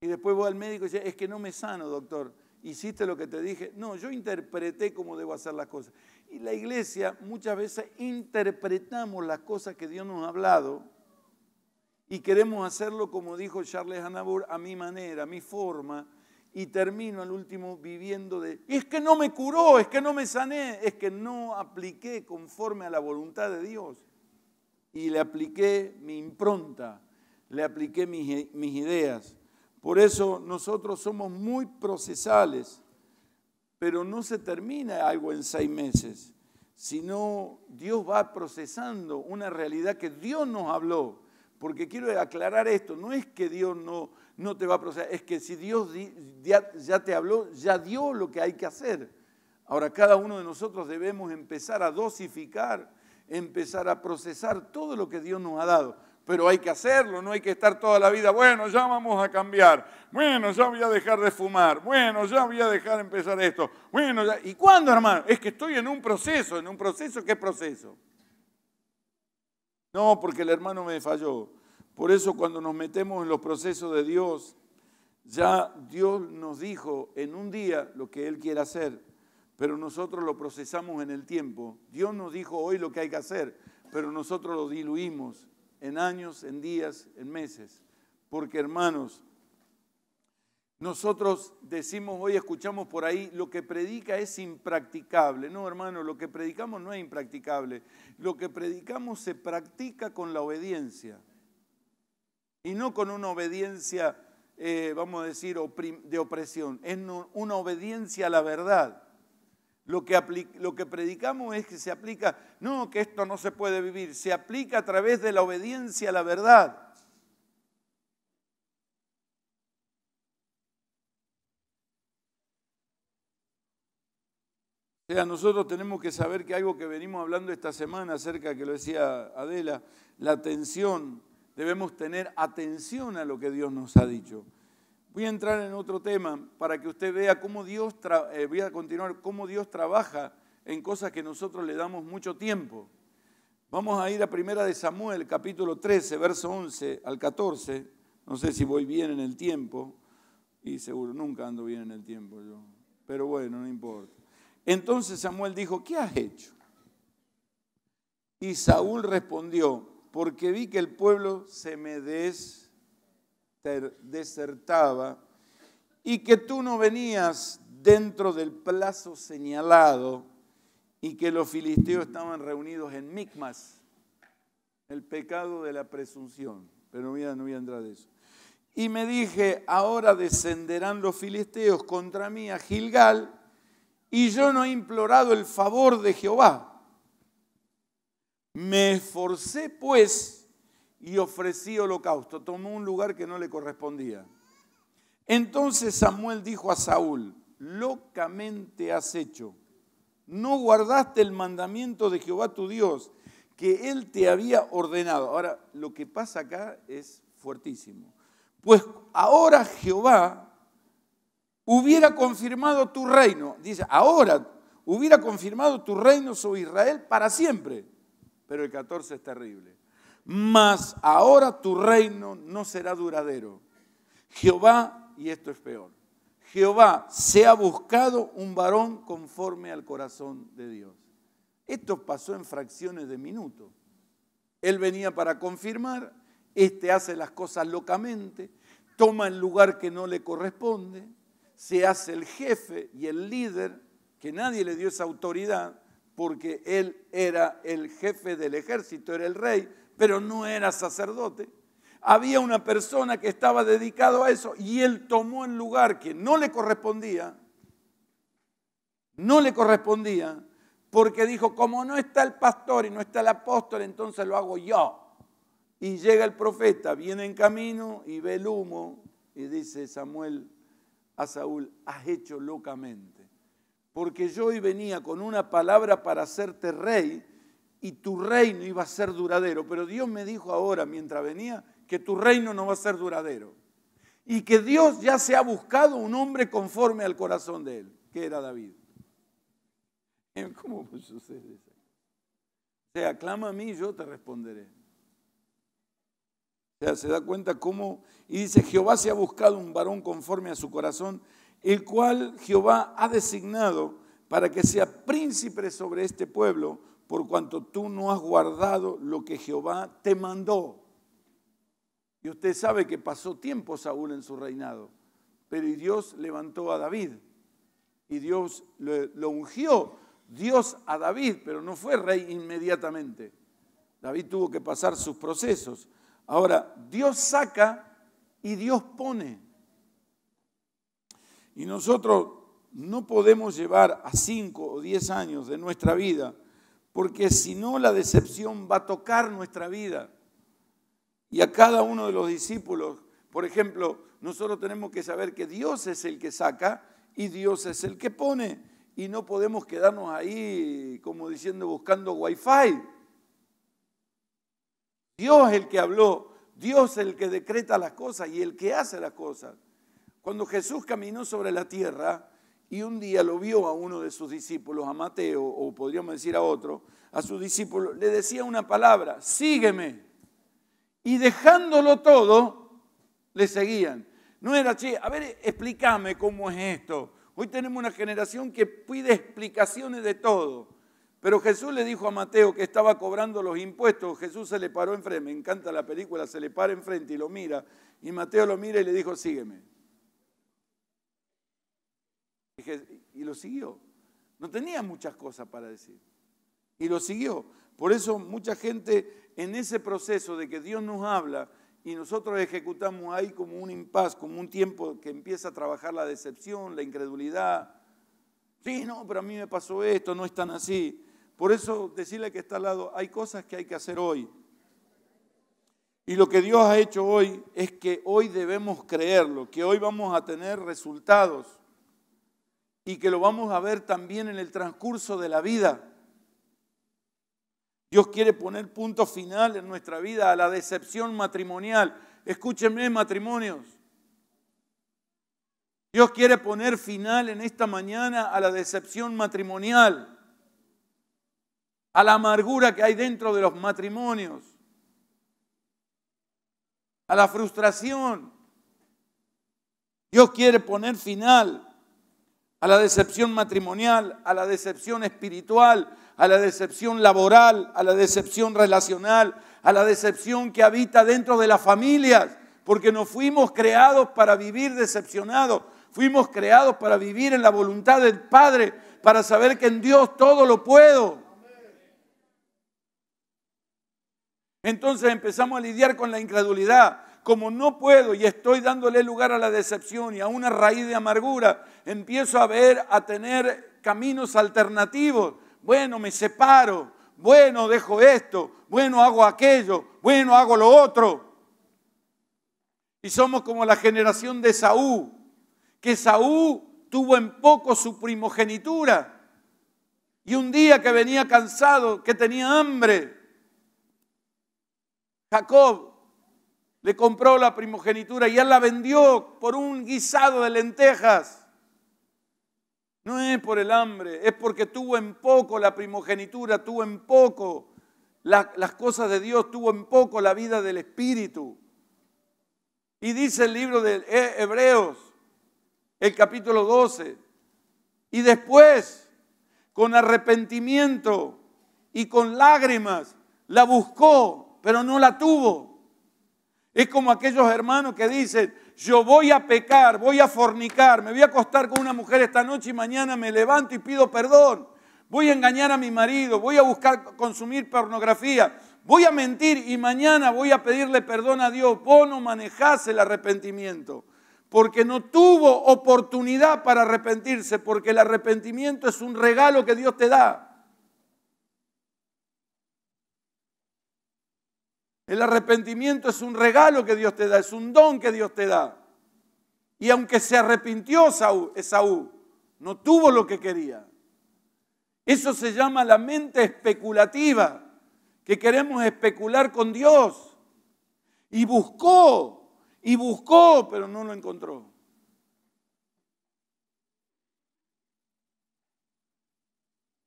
Y después voy al médico y dice, es que no me sano, doctor. ¿Hiciste lo que te dije? No, yo interpreté cómo debo hacer las cosas. Y la iglesia muchas veces interpretamos las cosas que Dios nos ha hablado y queremos hacerlo como dijo Charles Hanabur, a mi manera, a mi forma, y termino al último viviendo de, es que no me curó, es que no me sané, es que no apliqué conforme a la voluntad de Dios. Y le apliqué mi impronta, le apliqué mis, mis ideas. Por eso nosotros somos muy procesales pero no se termina algo en seis meses, sino Dios va procesando una realidad que Dios nos habló. Porque quiero aclarar esto, no es que Dios no, te va a procesar, es que si Dios ya te habló, ya dio lo que hay que hacer. Ahora, cada uno de nosotros debemos empezar a dosificar, empezar a procesar todo lo que Dios nos ha dado pero hay que hacerlo, no hay que estar toda la vida, bueno, ya vamos a cambiar, bueno, ya voy a dejar de fumar, bueno, ya voy a dejar de empezar esto, bueno, ¿Y cuándo, hermano? Es que estoy en un proceso, en un proceso, ¿qué proceso? No, porque el hermano me falló. Por eso cuando nos metemos en los procesos de Dios, ya Dios nos dijo en un día lo que Él quiere hacer, pero nosotros lo procesamos en el tiempo. Dios nos dijo hoy lo que hay que hacer, pero nosotros lo diluimos en años, en días, en meses. Porque hermanos, nosotros decimos, hoy escuchamos por ahí, lo que predica es impracticable. No, hermanos, lo que predicamos no es impracticable. Lo que predicamos se practica con la obediencia. Y no con una obediencia, eh, vamos a decir, de opresión. Es una obediencia a la verdad. Lo que, predicamos es que se aplica, no, que esto no se puede vivir, se aplica a través de la obediencia a la verdad. O sea, nosotros tenemos que saber que algo que venimos hablando esta semana acerca, que lo decía Adela, la atención, debemos tener atención a lo que Dios nos ha dicho. Voy a entrar en otro tema para que usted vea cómo Dios, eh, voy a continuar, cómo Dios trabaja en cosas que nosotros le damos mucho tiempo. Vamos a ir a Primera de Samuel, capítulo 13, verso 11 al 14. No sé si voy bien en el tiempo, y seguro nunca ando bien en el tiempo yo, pero bueno, no importa. Entonces Samuel dijo, ¿qué has hecho? Y Saúl respondió, porque vi que el pueblo se me des desertaba y que tú no venías dentro del plazo señalado y que los filisteos estaban reunidos en Micmas, el pecado de la presunción. Pero no voy a, no voy a entrar de eso. Y me dije, ahora descenderán los filisteos contra mí a Gilgal, y yo no he implorado el favor de Jehová. Me esforcé pues y ofrecí holocausto. Tomó un lugar que no le correspondía. Entonces Samuel dijo a Saúl, locamente has hecho. No guardaste el mandamiento de Jehová tu Dios que él te había ordenado. Ahora, lo que pasa acá es fuertísimo. Pues ahora Jehová hubiera confirmado tu reino. Dice, ahora hubiera confirmado tu reino sobre Israel para siempre. Pero el 14 es terrible mas ahora tu reino no será duradero. Jehová, y esto es peor, Jehová se ha buscado un varón conforme al corazón de Dios. Esto pasó en fracciones de minutos. Él venía para confirmar, este hace las cosas locamente, toma el lugar que no le corresponde, se hace el jefe y el líder, que nadie le dio esa autoridad, porque él era el jefe del ejército, era el rey, pero no era sacerdote. Había una persona que estaba dedicado a eso y él tomó el lugar que no le correspondía, no le correspondía, porque dijo, como no está el pastor y no está el apóstol, entonces lo hago yo. Y llega el profeta, viene en camino y ve el humo y dice Samuel a Saúl, has hecho locamente, porque yo hoy venía con una palabra para hacerte rey y tu reino iba a ser duradero. Pero Dios me dijo ahora, mientras venía, que tu reino no va a ser duradero. Y que Dios ya se ha buscado un hombre conforme al corazón de él, que era David. ¿Cómo sucede eso? O sea, clama a mí yo te responderé. O sea, se da cuenta cómo... Y dice, Jehová se ha buscado un varón conforme a su corazón, el cual Jehová ha designado para que sea príncipe sobre este pueblo, por cuanto tú no has guardado lo que Jehová te mandó. Y usted sabe que pasó tiempo Saúl en su reinado, pero Dios levantó a David y Dios lo, ungió, Dios a David, pero no fue rey inmediatamente. David tuvo que pasar sus procesos. Ahora, Dios saca y Dios pone. Y nosotros no podemos llevar a cinco o diez años de nuestra vida porque si no la decepción va a tocar nuestra vida. Y a cada uno de los discípulos, por ejemplo, nosotros tenemos que saber que Dios es el que saca y Dios es el que pone. Y no podemos quedarnos ahí como diciendo buscando wifi. Dios es el que habló, Dios es el que decreta las cosas y el que hace las cosas. Cuando Jesús caminó sobre la tierra, y un día lo vio a uno de sus discípulos, a Mateo, o podríamos decir a otro, a su discípulo, le decía una palabra, sígueme. Y dejándolo todo, le seguían. No era, che, a ver, explícame cómo es esto. Hoy tenemos una generación que pide explicaciones de todo. Pero Jesús le dijo a Mateo que estaba cobrando los impuestos. Jesús se le paró enfrente, me encanta la película, se le para enfrente y lo mira. Y Mateo lo mira y le dijo, sígueme y lo siguió. No tenía muchas cosas para decir. Y lo siguió. Por eso mucha gente en ese proceso de que Dios nos habla y nosotros ejecutamos ahí como un impas, como un tiempo que empieza a trabajar la decepción, la incredulidad. Sí, no, pero a mí me pasó esto, no es tan así. Por eso decirle que está al lado, hay cosas que hay que hacer hoy. Y lo que Dios ha hecho hoy es que hoy debemos creerlo, que hoy vamos a tener resultados y que lo vamos a ver también en el transcurso de la vida. Dios quiere poner punto final en nuestra vida a la decepción matrimonial. Escúchenme, matrimonios. Dios quiere poner final en esta mañana a la decepción matrimonial, a la amargura que hay dentro de los matrimonios, a la frustración. Dios quiere poner final a la decepción matrimonial, a la decepción espiritual, a la decepción laboral, a la decepción relacional, a la decepción que habita dentro de las familias, porque no fuimos creados para vivir decepcionados, fuimos creados para vivir en la voluntad del Padre, para saber que en Dios todo lo puedo. Entonces empezamos a lidiar con la incredulidad, como no puedo y estoy dándole lugar a la decepción y a una raíz de amargura, empiezo a ver, a tener caminos alternativos. Bueno, me separo, bueno, dejo esto, bueno, hago aquello, bueno, hago lo otro. Y somos como la generación de Saúl, que Saúl tuvo en poco su primogenitura. Y un día que venía cansado, que tenía hambre, Jacob le compró la primogenitura y él la vendió por un guisado de lentejas. No es por el hambre, es porque tuvo en poco la primogenitura, tuvo en poco las cosas de Dios, tuvo en poco la vida del Espíritu. Y dice el libro de e- Hebreos, el capítulo 12, y después, con arrepentimiento y con lágrimas, la buscó, pero no la tuvo. Es como aquellos hermanos que dicen, yo voy a pecar, voy a fornicar, me voy a acostar con una mujer esta noche y mañana me levanto y pido perdón. Voy a engañar a mi marido, voy a buscar consumir pornografía, voy a mentir y mañana voy a pedirle perdón a Dios. Vos no manejás el arrepentimiento, porque no tuvo oportunidad para arrepentirse, porque el arrepentimiento es un regalo que Dios te da. El arrepentimiento es un regalo que Dios te da, es un don que Dios te da. Y aunque se arrepintió Saúl, Esaú, no tuvo lo que quería. Eso se llama la mente especulativa, que queremos especular con Dios. Y buscó, y buscó, pero no lo encontró.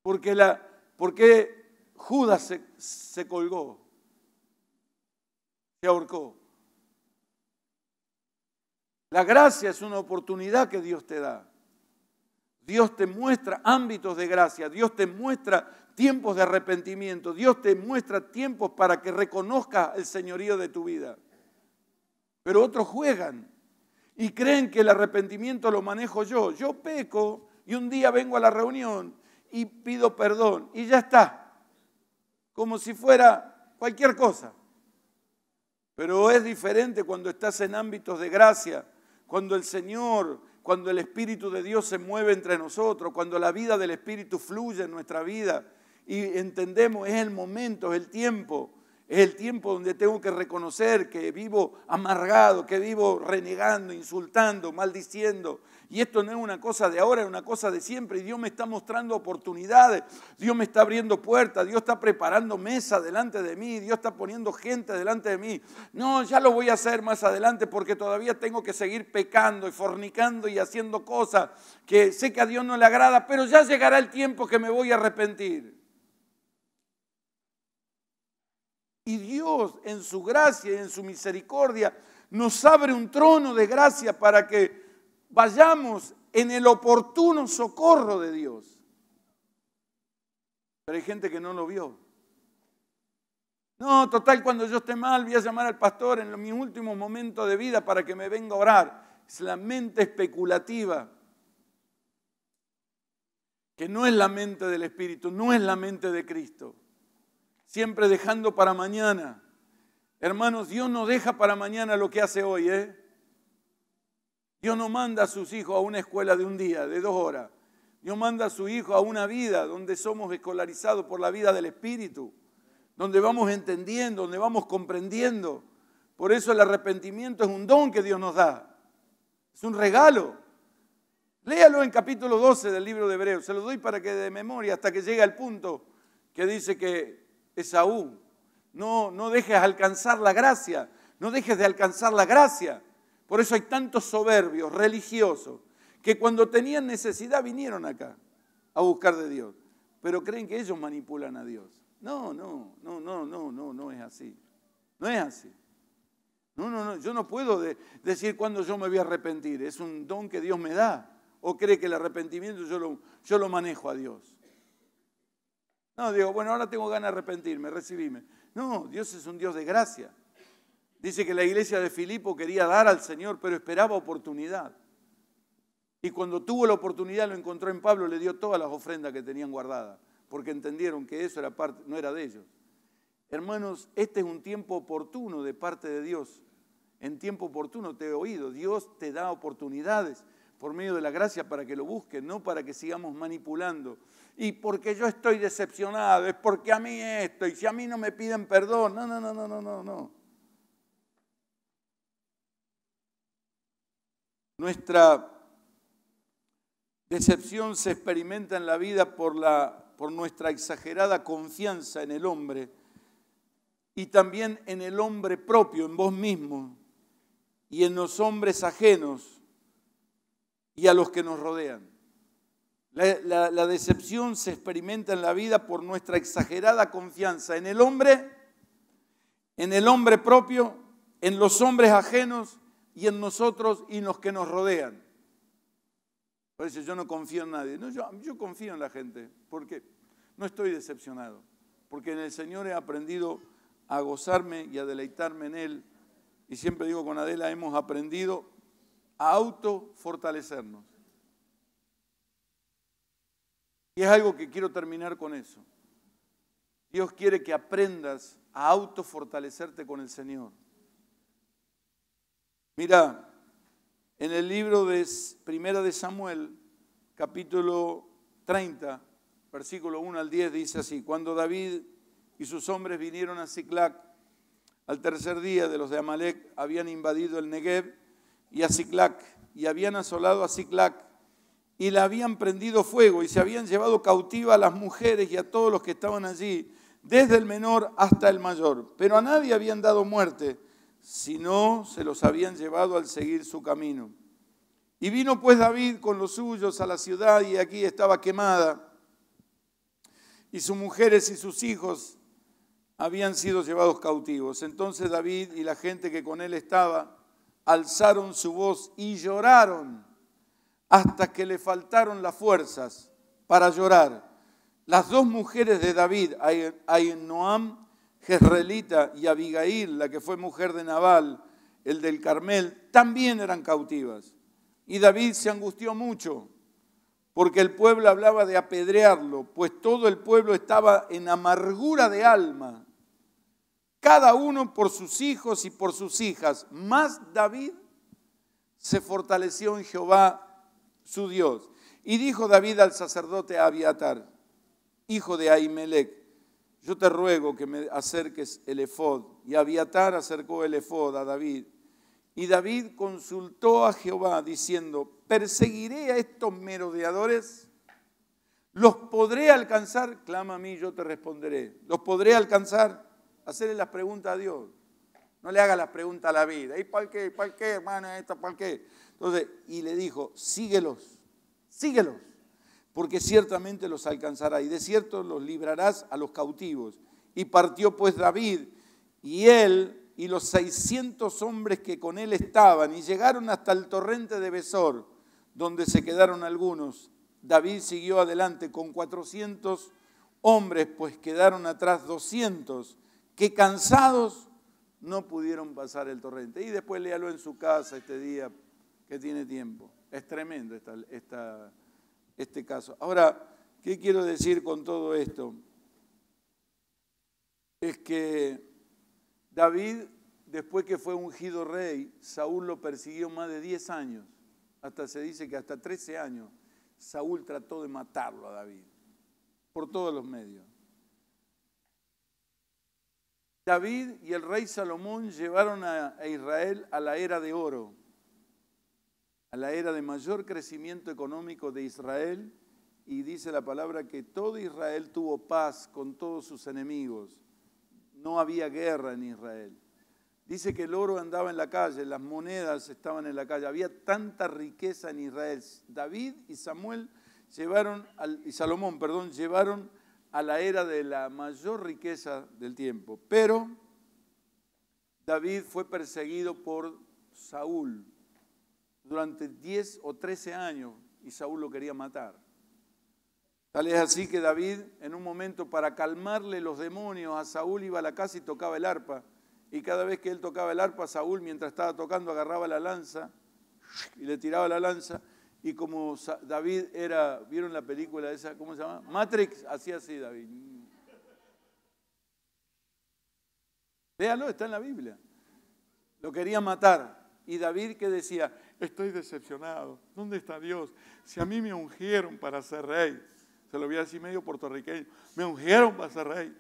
Porque, la, porque Judas se, se colgó se ahorcó. La gracia es una oportunidad que Dios te da. Dios te muestra ámbitos de gracia, Dios te muestra tiempos de arrepentimiento, Dios te muestra tiempos para que reconozcas el señorío de tu vida. Pero otros juegan y creen que el arrepentimiento lo manejo yo. Yo peco y un día vengo a la reunión y pido perdón y ya está, como si fuera cualquier cosa. Pero es diferente cuando estás en ámbitos de gracia, cuando el Señor, cuando el Espíritu de Dios se mueve entre nosotros, cuando la vida del Espíritu fluye en nuestra vida y entendemos, es el momento, es el tiempo, es el tiempo donde tengo que reconocer que vivo amargado, que vivo renegando, insultando, maldiciendo, y esto no es una cosa de ahora, es una cosa de siempre. Y Dios me está mostrando oportunidades, Dios me está abriendo puertas, Dios está preparando mesa delante de mí, Dios está poniendo gente delante de mí. No, ya lo voy a hacer más adelante porque todavía tengo que seguir pecando y fornicando y haciendo cosas que sé que a Dios no le agrada, pero ya llegará el tiempo que me voy a arrepentir. Y Dios en su gracia y en su misericordia nos abre un trono de gracia para que vayamos en el oportuno socorro de Dios. Pero hay gente que no lo vio. No, total, cuando yo esté mal voy a llamar al pastor en mi último momento de vida para que me venga a orar. Es la mente especulativa, que no es la mente del Espíritu, no es la mente de Cristo. Siempre dejando para mañana. Hermanos, Dios no deja para mañana lo que hace hoy, ¿eh? Dios no manda a sus hijos a una escuela de un día, de dos horas. Dios manda a su hijo a una vida donde somos escolarizados por la vida del Espíritu, donde vamos entendiendo, donde vamos comprendiendo. Por eso el arrepentimiento es un don que Dios nos da, es un regalo. Léalo en capítulo 12 del libro de Hebreos, se lo doy para que de memoria, hasta que llegue al punto que dice que Esaú, no, no dejes alcanzar la gracia, no dejes de alcanzar la gracia. Por eso hay tantos soberbios, religiosos, que cuando tenían necesidad vinieron acá a buscar de Dios. Pero creen que ellos manipulan a Dios. No, no, no, no, no, no, no es así. No es así. No, no, no, yo no puedo decir cuándo yo me voy a arrepentir. Es un don que Dios me da. ¿O cree que el arrepentimiento yo lo, yo lo manejo a Dios? No, digo, bueno, ahora tengo ganas de arrepentirme, recibíme. No, Dios es un Dios de gracia. Dice que la iglesia de Filipo quería dar al Señor, pero esperaba oportunidad. Y cuando tuvo la oportunidad, lo encontró en Pablo, le dio todas las ofrendas que tenían guardadas, porque entendieron que eso no era de ellos. Hermanos, este es un tiempo oportuno de parte de Dios. En tiempo oportuno te he oído. Dios te da oportunidades por medio de la gracia para que lo busquen, no para que sigamos manipulando. Y porque yo estoy decepcionado, es porque a mí esto, y si a mí no me piden perdón, no, no, no, no, no, no. no. Nuestra decepción se experimenta en la vida por, por nuestra exagerada confianza en el hombre y también en el hombre propio, en vos mismo y en los hombres ajenos y a los que nos rodean. la, decepción se experimenta en la vida por nuestra exagerada confianza en el hombre, en el hombre propio, en los hombres ajenos y en nosotros y en los que nos rodean. Por eso yo no confío en nadie. No, yo, yo confío en la gente, porque no estoy decepcionado, porque en el Señor he aprendido a gozarme y a deleitarme en Él. Y siempre digo con Adela, hemos aprendido a autofortalecernos. Y es algo que quiero terminar con eso. Dios quiere que aprendas a autofortalecerte con el Señor. Mira, en el libro de Primera de Samuel, capítulo 30, versículo 1 al 10, dice así, cuando David y sus hombres vinieron a Ciclac, al tercer día de los de Amalek habían invadido el Negev y a Ciclac, y habían asolado a Ciclac, y le habían prendido fuego, y se habían llevado cautiva a las mujeres y a todos los que estaban allí, desde el menor hasta el mayor, pero a nadie habían dado muerte si no se los habían llevado al seguir su camino. Y vino pues David con los suyos a la ciudad y aquí estaba quemada, y sus mujeres y sus hijos habían sido llevados cautivos. Entonces David y la gente que con él estaba alzaron su voz y lloraron hasta que le faltaron las fuerzas para llorar. Las dos mujeres de David, Noam Jezreelita y Abigail, la que fue mujer de Nabal, el del Carmel, también eran cautivas. Y David se angustió mucho porque el pueblo hablaba de apedrearlo, pues todo el pueblo estaba en amargura de alma, cada uno por sus hijos y por sus hijas. Más David se fortaleció en Jehová su Dios. Y dijo David al sacerdote Abiatar, hijo de Ahimelech, yo te ruego que me acerques el efod. Y Abiatar acercó el efod a David. Y David consultó a Jehová diciendo, ¿perseguiré a estos merodeadores? ¿Los podré alcanzar? Clama a mí, yo te responderé. ¿Los podré alcanzar? Hacerle las preguntas a Dios. No le haga las preguntas a la vida. ¿Y para qué? ¿Para qué, hermana? ¿Esta para qué? Entonces, y le dijo, síguelos, síguelos porque ciertamente los alcanzará y de cierto los librarás a los cautivos. Y partió pues David y él y los 600 hombres que con él estaban y llegaron hasta el torrente de Besor, donde se quedaron algunos. David siguió adelante con 400 hombres, pues quedaron atrás 200, que cansados no pudieron pasar el torrente. Y después léalo en su casa este día que tiene tiempo. Es tremendo esta, esta este caso. Ahora, ¿qué quiero decir con todo esto? Es que David, después que fue ungido rey, Saúl lo persiguió más de 10 años, hasta se dice que hasta 13 años, Saúl trató de matarlo a David, por todos los medios. David y el rey Salomón llevaron a Israel a la era de oro a la era de mayor crecimiento económico de Israel y dice la palabra que todo Israel tuvo paz con todos sus enemigos. No había guerra en Israel. Dice que el oro andaba en la calle, las monedas estaban en la calle. Había tanta riqueza en Israel. David y Samuel llevaron y Salomón, perdón, llevaron a la era de la mayor riqueza del tiempo. Pero David fue perseguido por Saúl, durante 10 o 13 años y Saúl lo quería matar. Tal es así que David, en un momento para calmarle los demonios a Saúl, iba a la casa y tocaba el arpa. Y cada vez que él tocaba el arpa, Saúl, mientras estaba tocando, agarraba la lanza y le tiraba la lanza. Y como David era, ¿vieron la película esa? ¿Cómo se llama? Matrix, así, así David. Véalo, está en la Biblia. Lo quería matar. Y David que decía, estoy decepcionado. ¿Dónde está Dios? Si a mí me ungieron para ser rey, se lo voy a decir medio puertorriqueño, me ungieron para ser rey.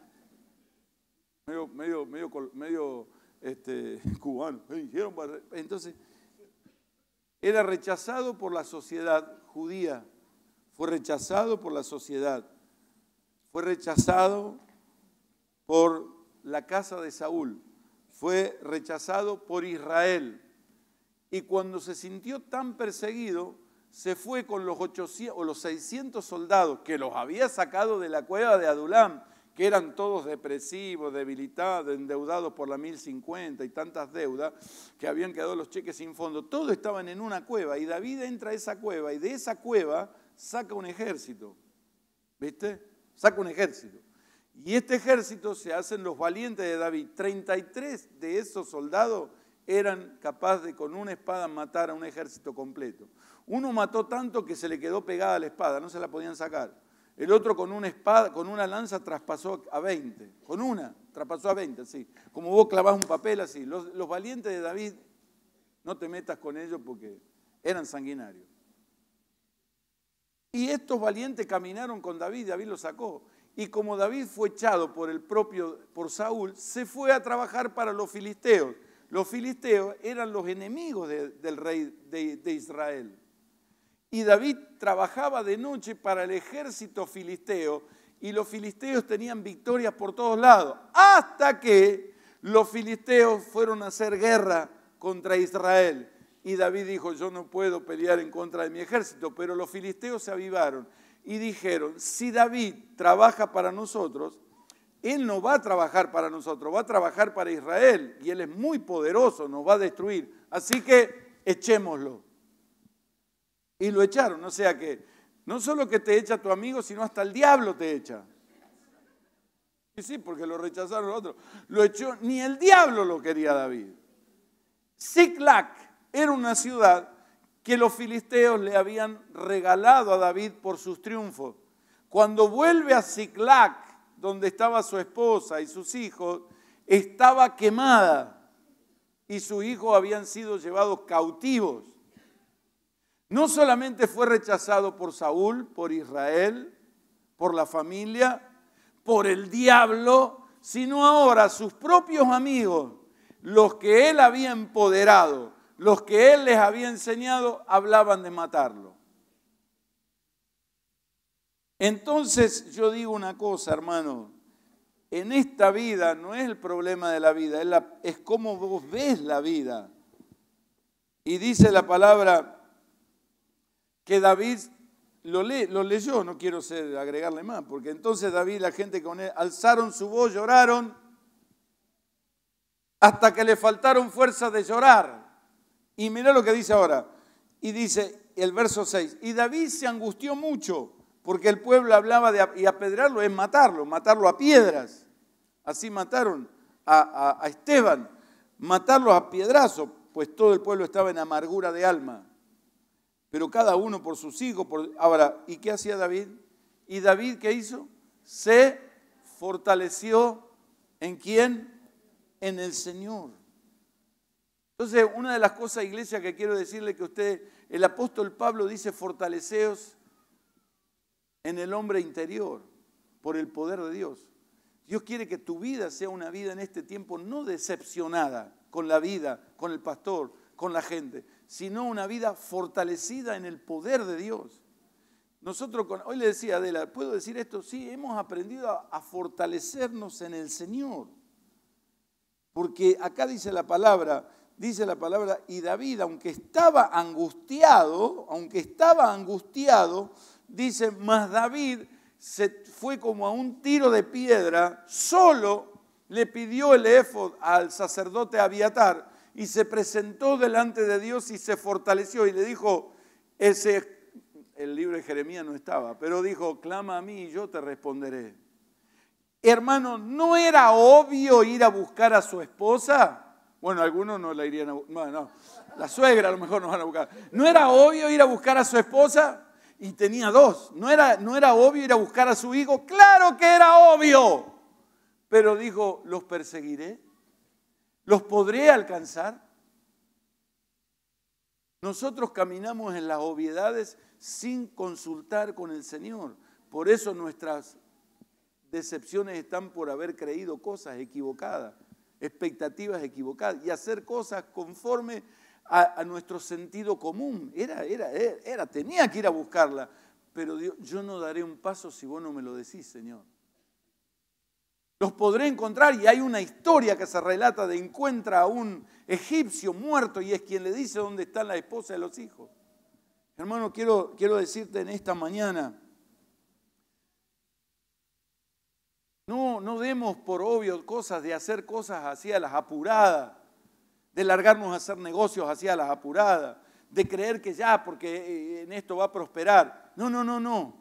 Medio, medio, medio, este, cubano, me ungieron para Entonces, era rechazado por la sociedad judía, fue rechazado por la sociedad, fue rechazado por la casa de Saúl, fue rechazado por Israel, y cuando se sintió tan perseguido, se fue con los, 800, o los 600 soldados que los había sacado de la cueva de Adulam, que eran todos depresivos, debilitados, endeudados por la 1050 y tantas deudas, que habían quedado los cheques sin fondo. Todos estaban en una cueva y David entra a esa cueva y de esa cueva saca un ejército. ¿Viste? Saca un ejército. Y este ejército se hacen los valientes de David. 33 de esos soldados eran capaces de con una espada matar a un ejército completo. Uno mató tanto que se le quedó pegada la espada, no se la podían sacar. El otro con una espada, con una lanza traspasó a 20, con una traspasó a 20, así. Como vos clavás un papel así. Los, valientes de David, no te metas con ellos porque eran sanguinarios. Y estos valientes caminaron con David, David los sacó. Y como David fue echado por el propio, por Saúl, se fue a trabajar para los filisteos los filisteos eran los enemigos del rey de, de Israel. Y David trabajaba de noche para el ejército filisteo y los filisteos tenían victorias por todos lados, hasta que los filisteos fueron a hacer guerra contra Israel. Y David dijo, yo no puedo pelear en contra de mi ejército, pero los filisteos se avivaron y dijeron, si David trabaja para nosotros, él no va a trabajar para nosotros, va a trabajar para Israel y Él es muy poderoso, nos va a destruir. Así que echémoslo. Y lo echaron, o sea que no solo que te echa tu amigo, sino hasta el diablo te echa. Y sí, porque lo rechazaron los otros. Lo echó, ni el diablo lo quería David. siclac era una ciudad que los filisteos le habían regalado a David por sus triunfos. Cuando vuelve a Ziklag, donde estaba su esposa y sus hijos, estaba quemada y sus hijos habían sido llevados cautivos. No solamente fue rechazado por Saúl, por Israel, por la familia, por el diablo, sino ahora sus propios amigos, los que él había empoderado, los que él les había enseñado, hablaban de matarlo. Entonces yo digo una cosa, hermano, en esta vida no es el problema de la vida, es, la, cómo vos ves la vida. Y dice la palabra que David lo, leyó, no quiero ser, agregarle más, porque entonces David, la gente con él, alzaron su voz, lloraron, hasta que le faltaron fuerzas de llorar. Y mirá lo que dice ahora. Y dice el verso 6, y David se angustió mucho porque el pueblo hablaba de y apedrearlo es matarlo, matarlo a piedras. Así mataron a, Esteban, matarlo a piedrazo, pues todo el pueblo estaba en amargura de alma. Pero cada uno por sus hijos. Por... Ahora, ¿y qué hacía David? ¿Y David qué hizo? Se fortaleció en quién? En el Señor. Entonces, una de las cosas, iglesia, que quiero decirle que usted, el apóstol Pablo dice, fortaleceos en el hombre interior por el poder de Dios. Dios quiere que tu vida sea una vida en este tiempo no decepcionada con la vida, con el pastor, con la gente, sino una vida fortalecida en el poder de Dios. Nosotros, hoy le decía Adela, ¿puedo decir esto? Sí, hemos aprendido a fortalecernos en el Señor. Porque acá dice la palabra, dice la palabra, y David, aunque estaba angustiado, aunque estaba angustiado, dice, más David se fue como a un tiro de piedra, solo le pidió el efod al sacerdote Abiatar y se presentó delante de Dios y se fortaleció y le dijo, ese, el libro de Jeremías no estaba, pero dijo, clama a mí y yo te responderé. Hermano, ¿no era obvio ir a buscar a su esposa? Bueno, algunos no la irían a buscar, no, no, la suegra a lo mejor no van a buscar. ¿No era obvio ir a buscar a su esposa? y tenía dos. ¿No era, ¿No era obvio ir a buscar a su hijo? Claro que era obvio. Pero dijo, los perseguiré, los podré alcanzar. Nosotros caminamos en las obviedades sin consultar con el Señor. Por eso nuestras decepciones están por haber creído cosas equivocadas, expectativas equivocadas y hacer cosas conforme a, nuestro sentido común. Era, era, era, tenía que ir a buscarla. Pero yo no daré un paso si vos no me lo decís, Señor. Los podré encontrar y hay una historia que se relata de encuentra a un egipcio muerto y es quien le dice dónde están la esposa y los hijos. Hermano, quiero, quiero decirte en esta mañana, no, no demos por obvio cosas de hacer cosas así a las apuradas de largarnos a hacer negocios hacia las apuradas, de creer que ya, porque eh, en esto va a prosperar. No, no, no, no.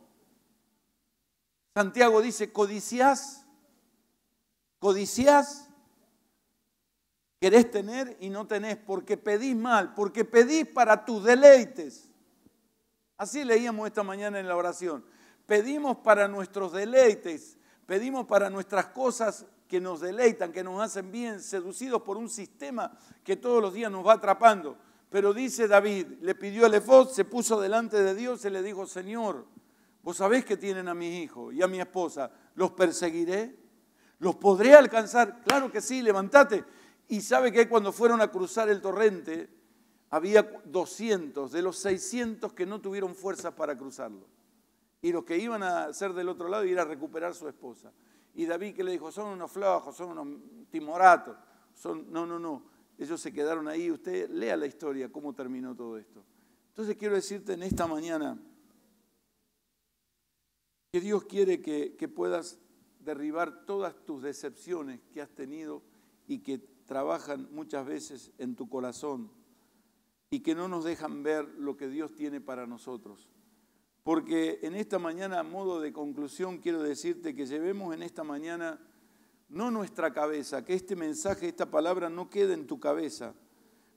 Santiago dice, codiciás, codiciás, querés tener y no tenés, porque pedís mal, porque pedís para tus deleites. Así leíamos esta mañana en la oración. Pedimos para nuestros deleites, pedimos para nuestras cosas que nos deleitan, que nos hacen bien, seducidos por un sistema que todos los días nos va atrapando. Pero dice David, le pidió el efod, se puso delante de Dios y le dijo, Señor, vos sabés que tienen a mi hijo y a mi esposa, ¿los perseguiré? ¿Los podré alcanzar? Claro que sí, levántate. Y sabe que cuando fueron a cruzar el torrente, había 200 de los 600 que no tuvieron fuerza para cruzarlo. Y los que iban a ser del otro lado, ir a recuperar a su esposa. Y David que le dijo, son unos flojos, son unos timoratos, son, no, no, no, ellos se quedaron ahí, usted lea la historia, cómo terminó todo esto. Entonces quiero decirte en esta mañana que Dios quiere que, que puedas derribar todas tus decepciones que has tenido y que trabajan muchas veces en tu corazón y que no nos dejan ver lo que Dios tiene para nosotros. Porque en esta mañana, a modo de conclusión, quiero decirte que llevemos en esta mañana no nuestra cabeza, que este mensaje, esta palabra no quede en tu cabeza,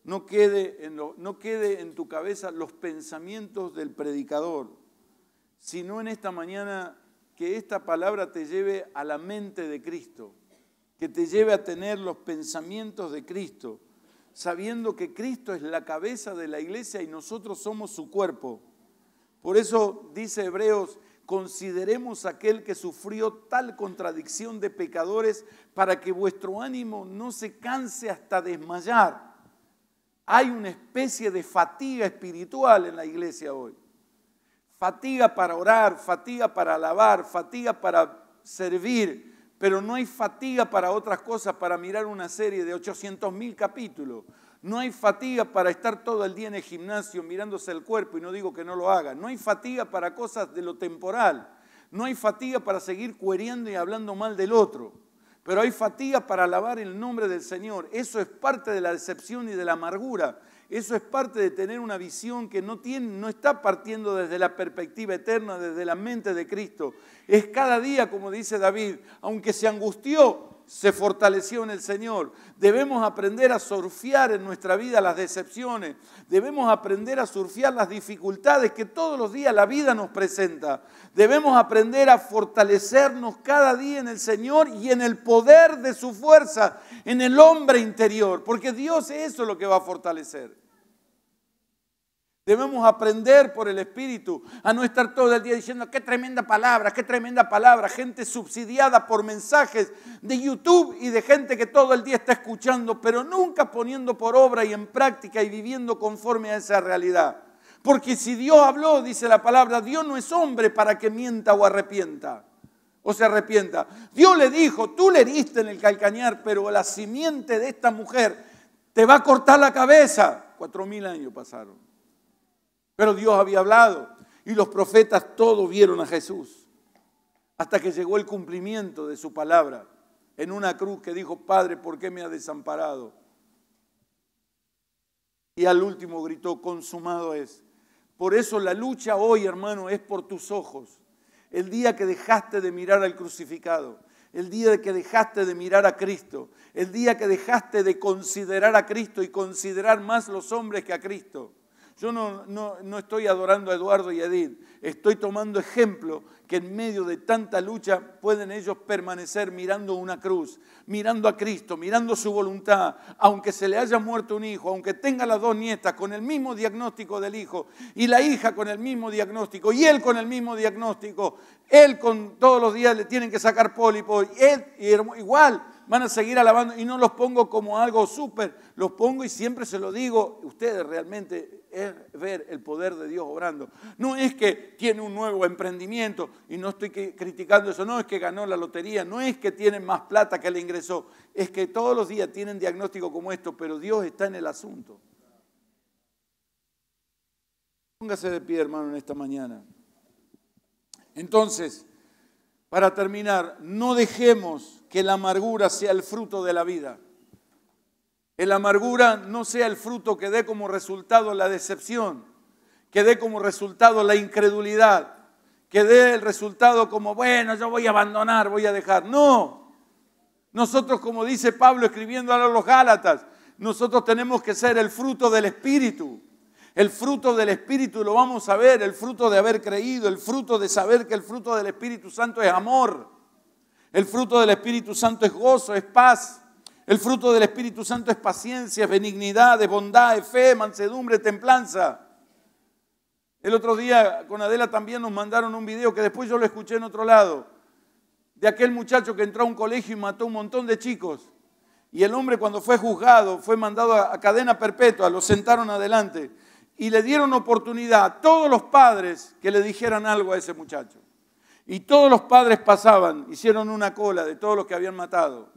no quede en, tu cabeza los pensamientos del predicador, sino en esta mañana que esta palabra te lleve a la mente de Cristo, que te lleve a tener los pensamientos de Cristo, sabiendo que Cristo es la cabeza de la iglesia y nosotros somos su cuerpo. Por eso dice Hebreos, consideremos aquel que sufrió tal contradicción de pecadores para que vuestro ánimo no se canse hasta desmayar. Hay una especie de fatiga espiritual en la iglesia hoy. Fatiga para orar, fatiga para alabar, fatiga para servir, pero no hay fatiga para otras cosas, para mirar una serie de 800 mil capítulos no hay fatiga para estar todo el día en el gimnasio mirándose el cuerpo, y no digo que no lo haga. No hay fatiga para cosas de lo temporal. No hay fatiga para seguir cueriendo y hablando mal del otro. Pero hay fatiga para alabar el nombre del Señor. Eso es parte de la decepción y de la amargura. Eso es parte de tener una visión que no, tiene, no está partiendo desde la perspectiva eterna, desde la mente de Cristo. Es cada día, como dice David, aunque se angustió, se fortaleció en el Señor. Debemos aprender a surfear en nuestra vida las decepciones. Debemos aprender a surfear las dificultades que todos los días la vida nos presenta. Debemos aprender a fortalecernos cada día en el Señor y en el poder de su fuerza, en el hombre interior, porque Dios es eso lo que va a fortalecer. Debemos aprender por el Espíritu a no estar todo el día diciendo qué tremenda palabra, qué tremenda palabra. Gente subsidiada por mensajes de YouTube y de gente que todo el día está escuchando, pero nunca poniendo por obra y en práctica y viviendo conforme a esa realidad. Porque si Dios habló, dice la palabra, Dios no es hombre para que mienta o arrepienta o se arrepienta. Dios le dijo, tú le heriste en el calcañar, pero la simiente de esta mujer te va a cortar la cabeza. Cuatro mil años pasaron. Pero Dios había hablado y los profetas todos vieron a Jesús hasta que llegó el cumplimiento de su palabra en una cruz que dijo, Padre, ¿por qué me ha desamparado? Y al último gritó, consumado es. Por eso la lucha hoy, hermano, es por tus ojos. El día que dejaste de mirar al crucificado, el día que dejaste de mirar a Cristo, el día que dejaste de considerar a Cristo y considerar más los hombres que a Cristo yo no, estoy adorando a Eduardo y a Edith, estoy tomando ejemplo que en medio de tanta lucha pueden ellos permanecer mirando una cruz, mirando a Cristo, mirando su voluntad, aunque se le haya muerto un hijo, aunque tenga las dos nietas con el mismo diagnóstico del hijo y la hija con el mismo diagnóstico y él con el mismo diagnóstico, él con todos los días le tienen que sacar pólipo, y él, igual van a seguir alabando. Y no los pongo como algo súper, los pongo y siempre se lo digo, ustedes realmente es ver el poder de Dios obrando. No es que tiene un nuevo emprendimiento y no estoy criticando eso, no es que ganó la lotería, no es que tienen más plata que le ingresó, es que todos los días tienen diagnóstico como esto, pero Dios está en el asunto. Póngase de pie, hermano, en esta mañana. Entonces, para terminar, no dejemos que la amargura sea el fruto de la vida. Que la amargura no sea el fruto que dé como resultado la decepción, que dé como resultado la incredulidad, que dé el resultado como, bueno, yo voy a abandonar, voy a dejar. No, nosotros como dice Pablo escribiendo a los Gálatas, nosotros tenemos que ser el fruto del Espíritu. El fruto del Espíritu lo vamos a ver, el fruto de haber creído, el fruto de saber que el fruto del Espíritu Santo es amor. El fruto del Espíritu Santo es gozo, es paz. El fruto del Espíritu Santo es paciencia, es benignidad, es bondad, es fe, mansedumbre, templanza. El otro día con Adela también nos mandaron un video que después yo lo escuché en otro lado, de aquel muchacho que entró a un colegio y mató un montón de chicos. Y el hombre cuando fue juzgado fue mandado a, cadena perpetua, lo sentaron adelante y le dieron oportunidad a todos los padres que le dijeran algo a ese muchacho. Y todos los padres pasaban, hicieron una cola de todos los que habían matado.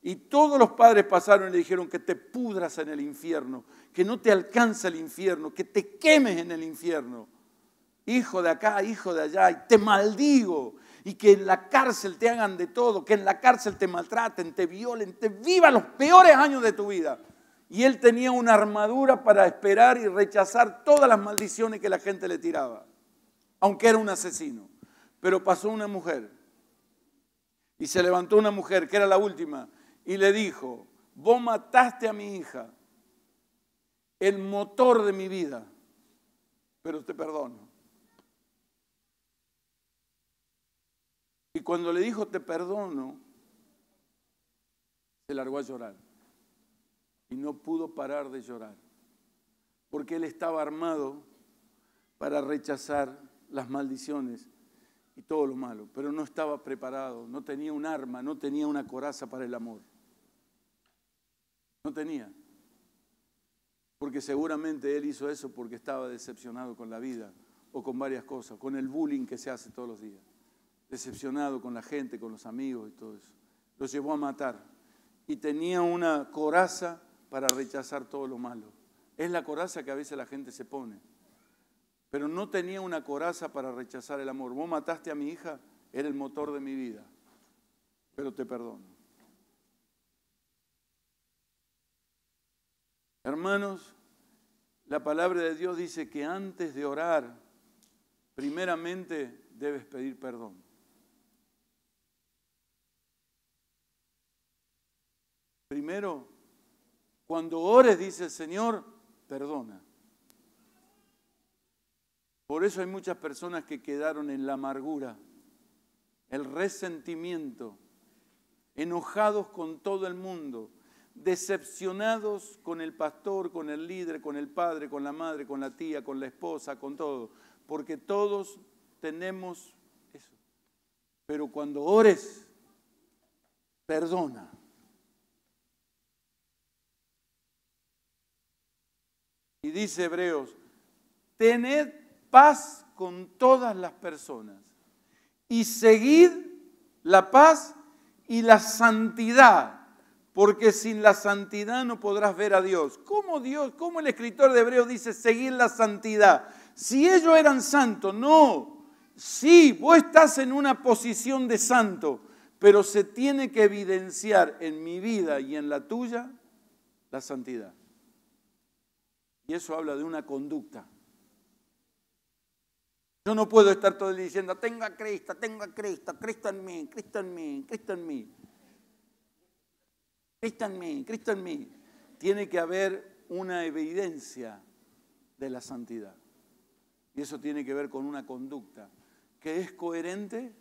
Y todos los padres pasaron y le dijeron que te pudras en el infierno, que no te alcanza el infierno, que te quemes en el infierno. Hijo de acá, hijo de allá, y te maldigo. Y que en la cárcel te hagan de todo, que en la cárcel te maltraten, te violen, te vivan los peores años de tu vida. Y él tenía una armadura para esperar y rechazar todas las maldiciones que la gente le tiraba, aunque era un asesino. Pero pasó una mujer y se levantó una mujer que era la última y le dijo, vos mataste a mi hija, el motor de mi vida, pero te perdono. Y cuando le dijo, te perdono, se largó a llorar. Y no pudo parar de llorar, porque él estaba armado para rechazar las maldiciones y todo lo malo, pero no estaba preparado, no tenía un arma, no tenía una coraza para el amor. No tenía. Porque seguramente él hizo eso porque estaba decepcionado con la vida o con varias cosas, con el bullying que se hace todos los días. Decepcionado con la gente, con los amigos y todo eso. Lo llevó a matar. Y tenía una coraza para rechazar todo lo malo. Es la coraza que a veces la gente se pone pero no tenía una coraza para rechazar el amor. Vos mataste a mi hija, era el motor de mi vida, pero te perdono. Hermanos, la palabra de Dios dice que antes de orar, primeramente debes pedir perdón. Primero, cuando ores, dice el Señor, perdona. Por eso hay muchas personas que quedaron en la amargura, el resentimiento, enojados con todo el mundo, decepcionados con el pastor, con el líder, con el padre, con la madre, con la tía, con la esposa, con todo, porque todos tenemos eso. Pero cuando ores, perdona. Y dice Hebreos, tened paz con todas las personas. Y seguid la paz y la santidad, porque sin la santidad no podrás ver a Dios. ¿Cómo Dios, cómo el escritor de Hebreo dice seguir la santidad? Si ellos eran santos, no. Sí, vos estás en una posición de santo, pero se tiene que evidenciar en mi vida y en la tuya la santidad. Y eso habla de una conducta. Yo no puedo estar todo el día diciendo, tengo a Cristo, tengo a Cristo, Cristo en mí, Cristo en mí, Cristo en mí. Cristo en mí, Cristo en mí. Tiene que haber una evidencia de la santidad. Y eso tiene que ver con una conducta que es coherente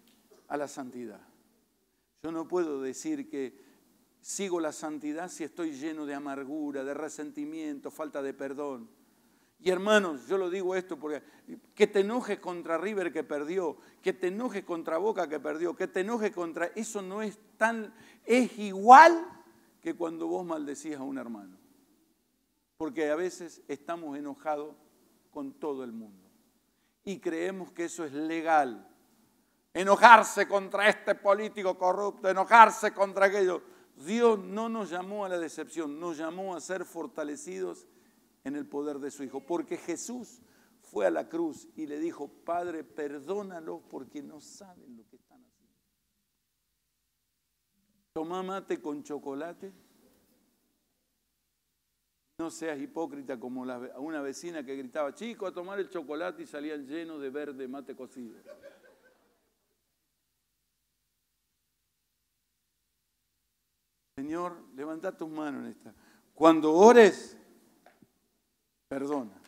a la santidad. Yo no puedo decir que sigo la santidad si estoy lleno de amargura, de resentimiento, falta de perdón. Y hermanos, yo lo digo esto porque que te enojes contra River que perdió, que te enojes contra Boca que perdió, que te enojes contra eso no es tan es igual que cuando vos maldecías a un hermano. Porque a veces estamos enojados con todo el mundo y creemos que eso es legal. Enojarse contra este político corrupto, enojarse contra aquello. Dios no nos llamó a la decepción, nos llamó a ser fortalecidos en el poder de su Hijo, porque Jesús fue a la cruz y le dijo, Padre, perdónalos porque no saben lo que están haciendo. Toma mate con chocolate. No seas hipócrita como una vecina que gritaba, chico, a tomar el chocolate y salían llenos de verde mate cocido. Señor, levanta tus manos en esta. Cuando ores, Perdona.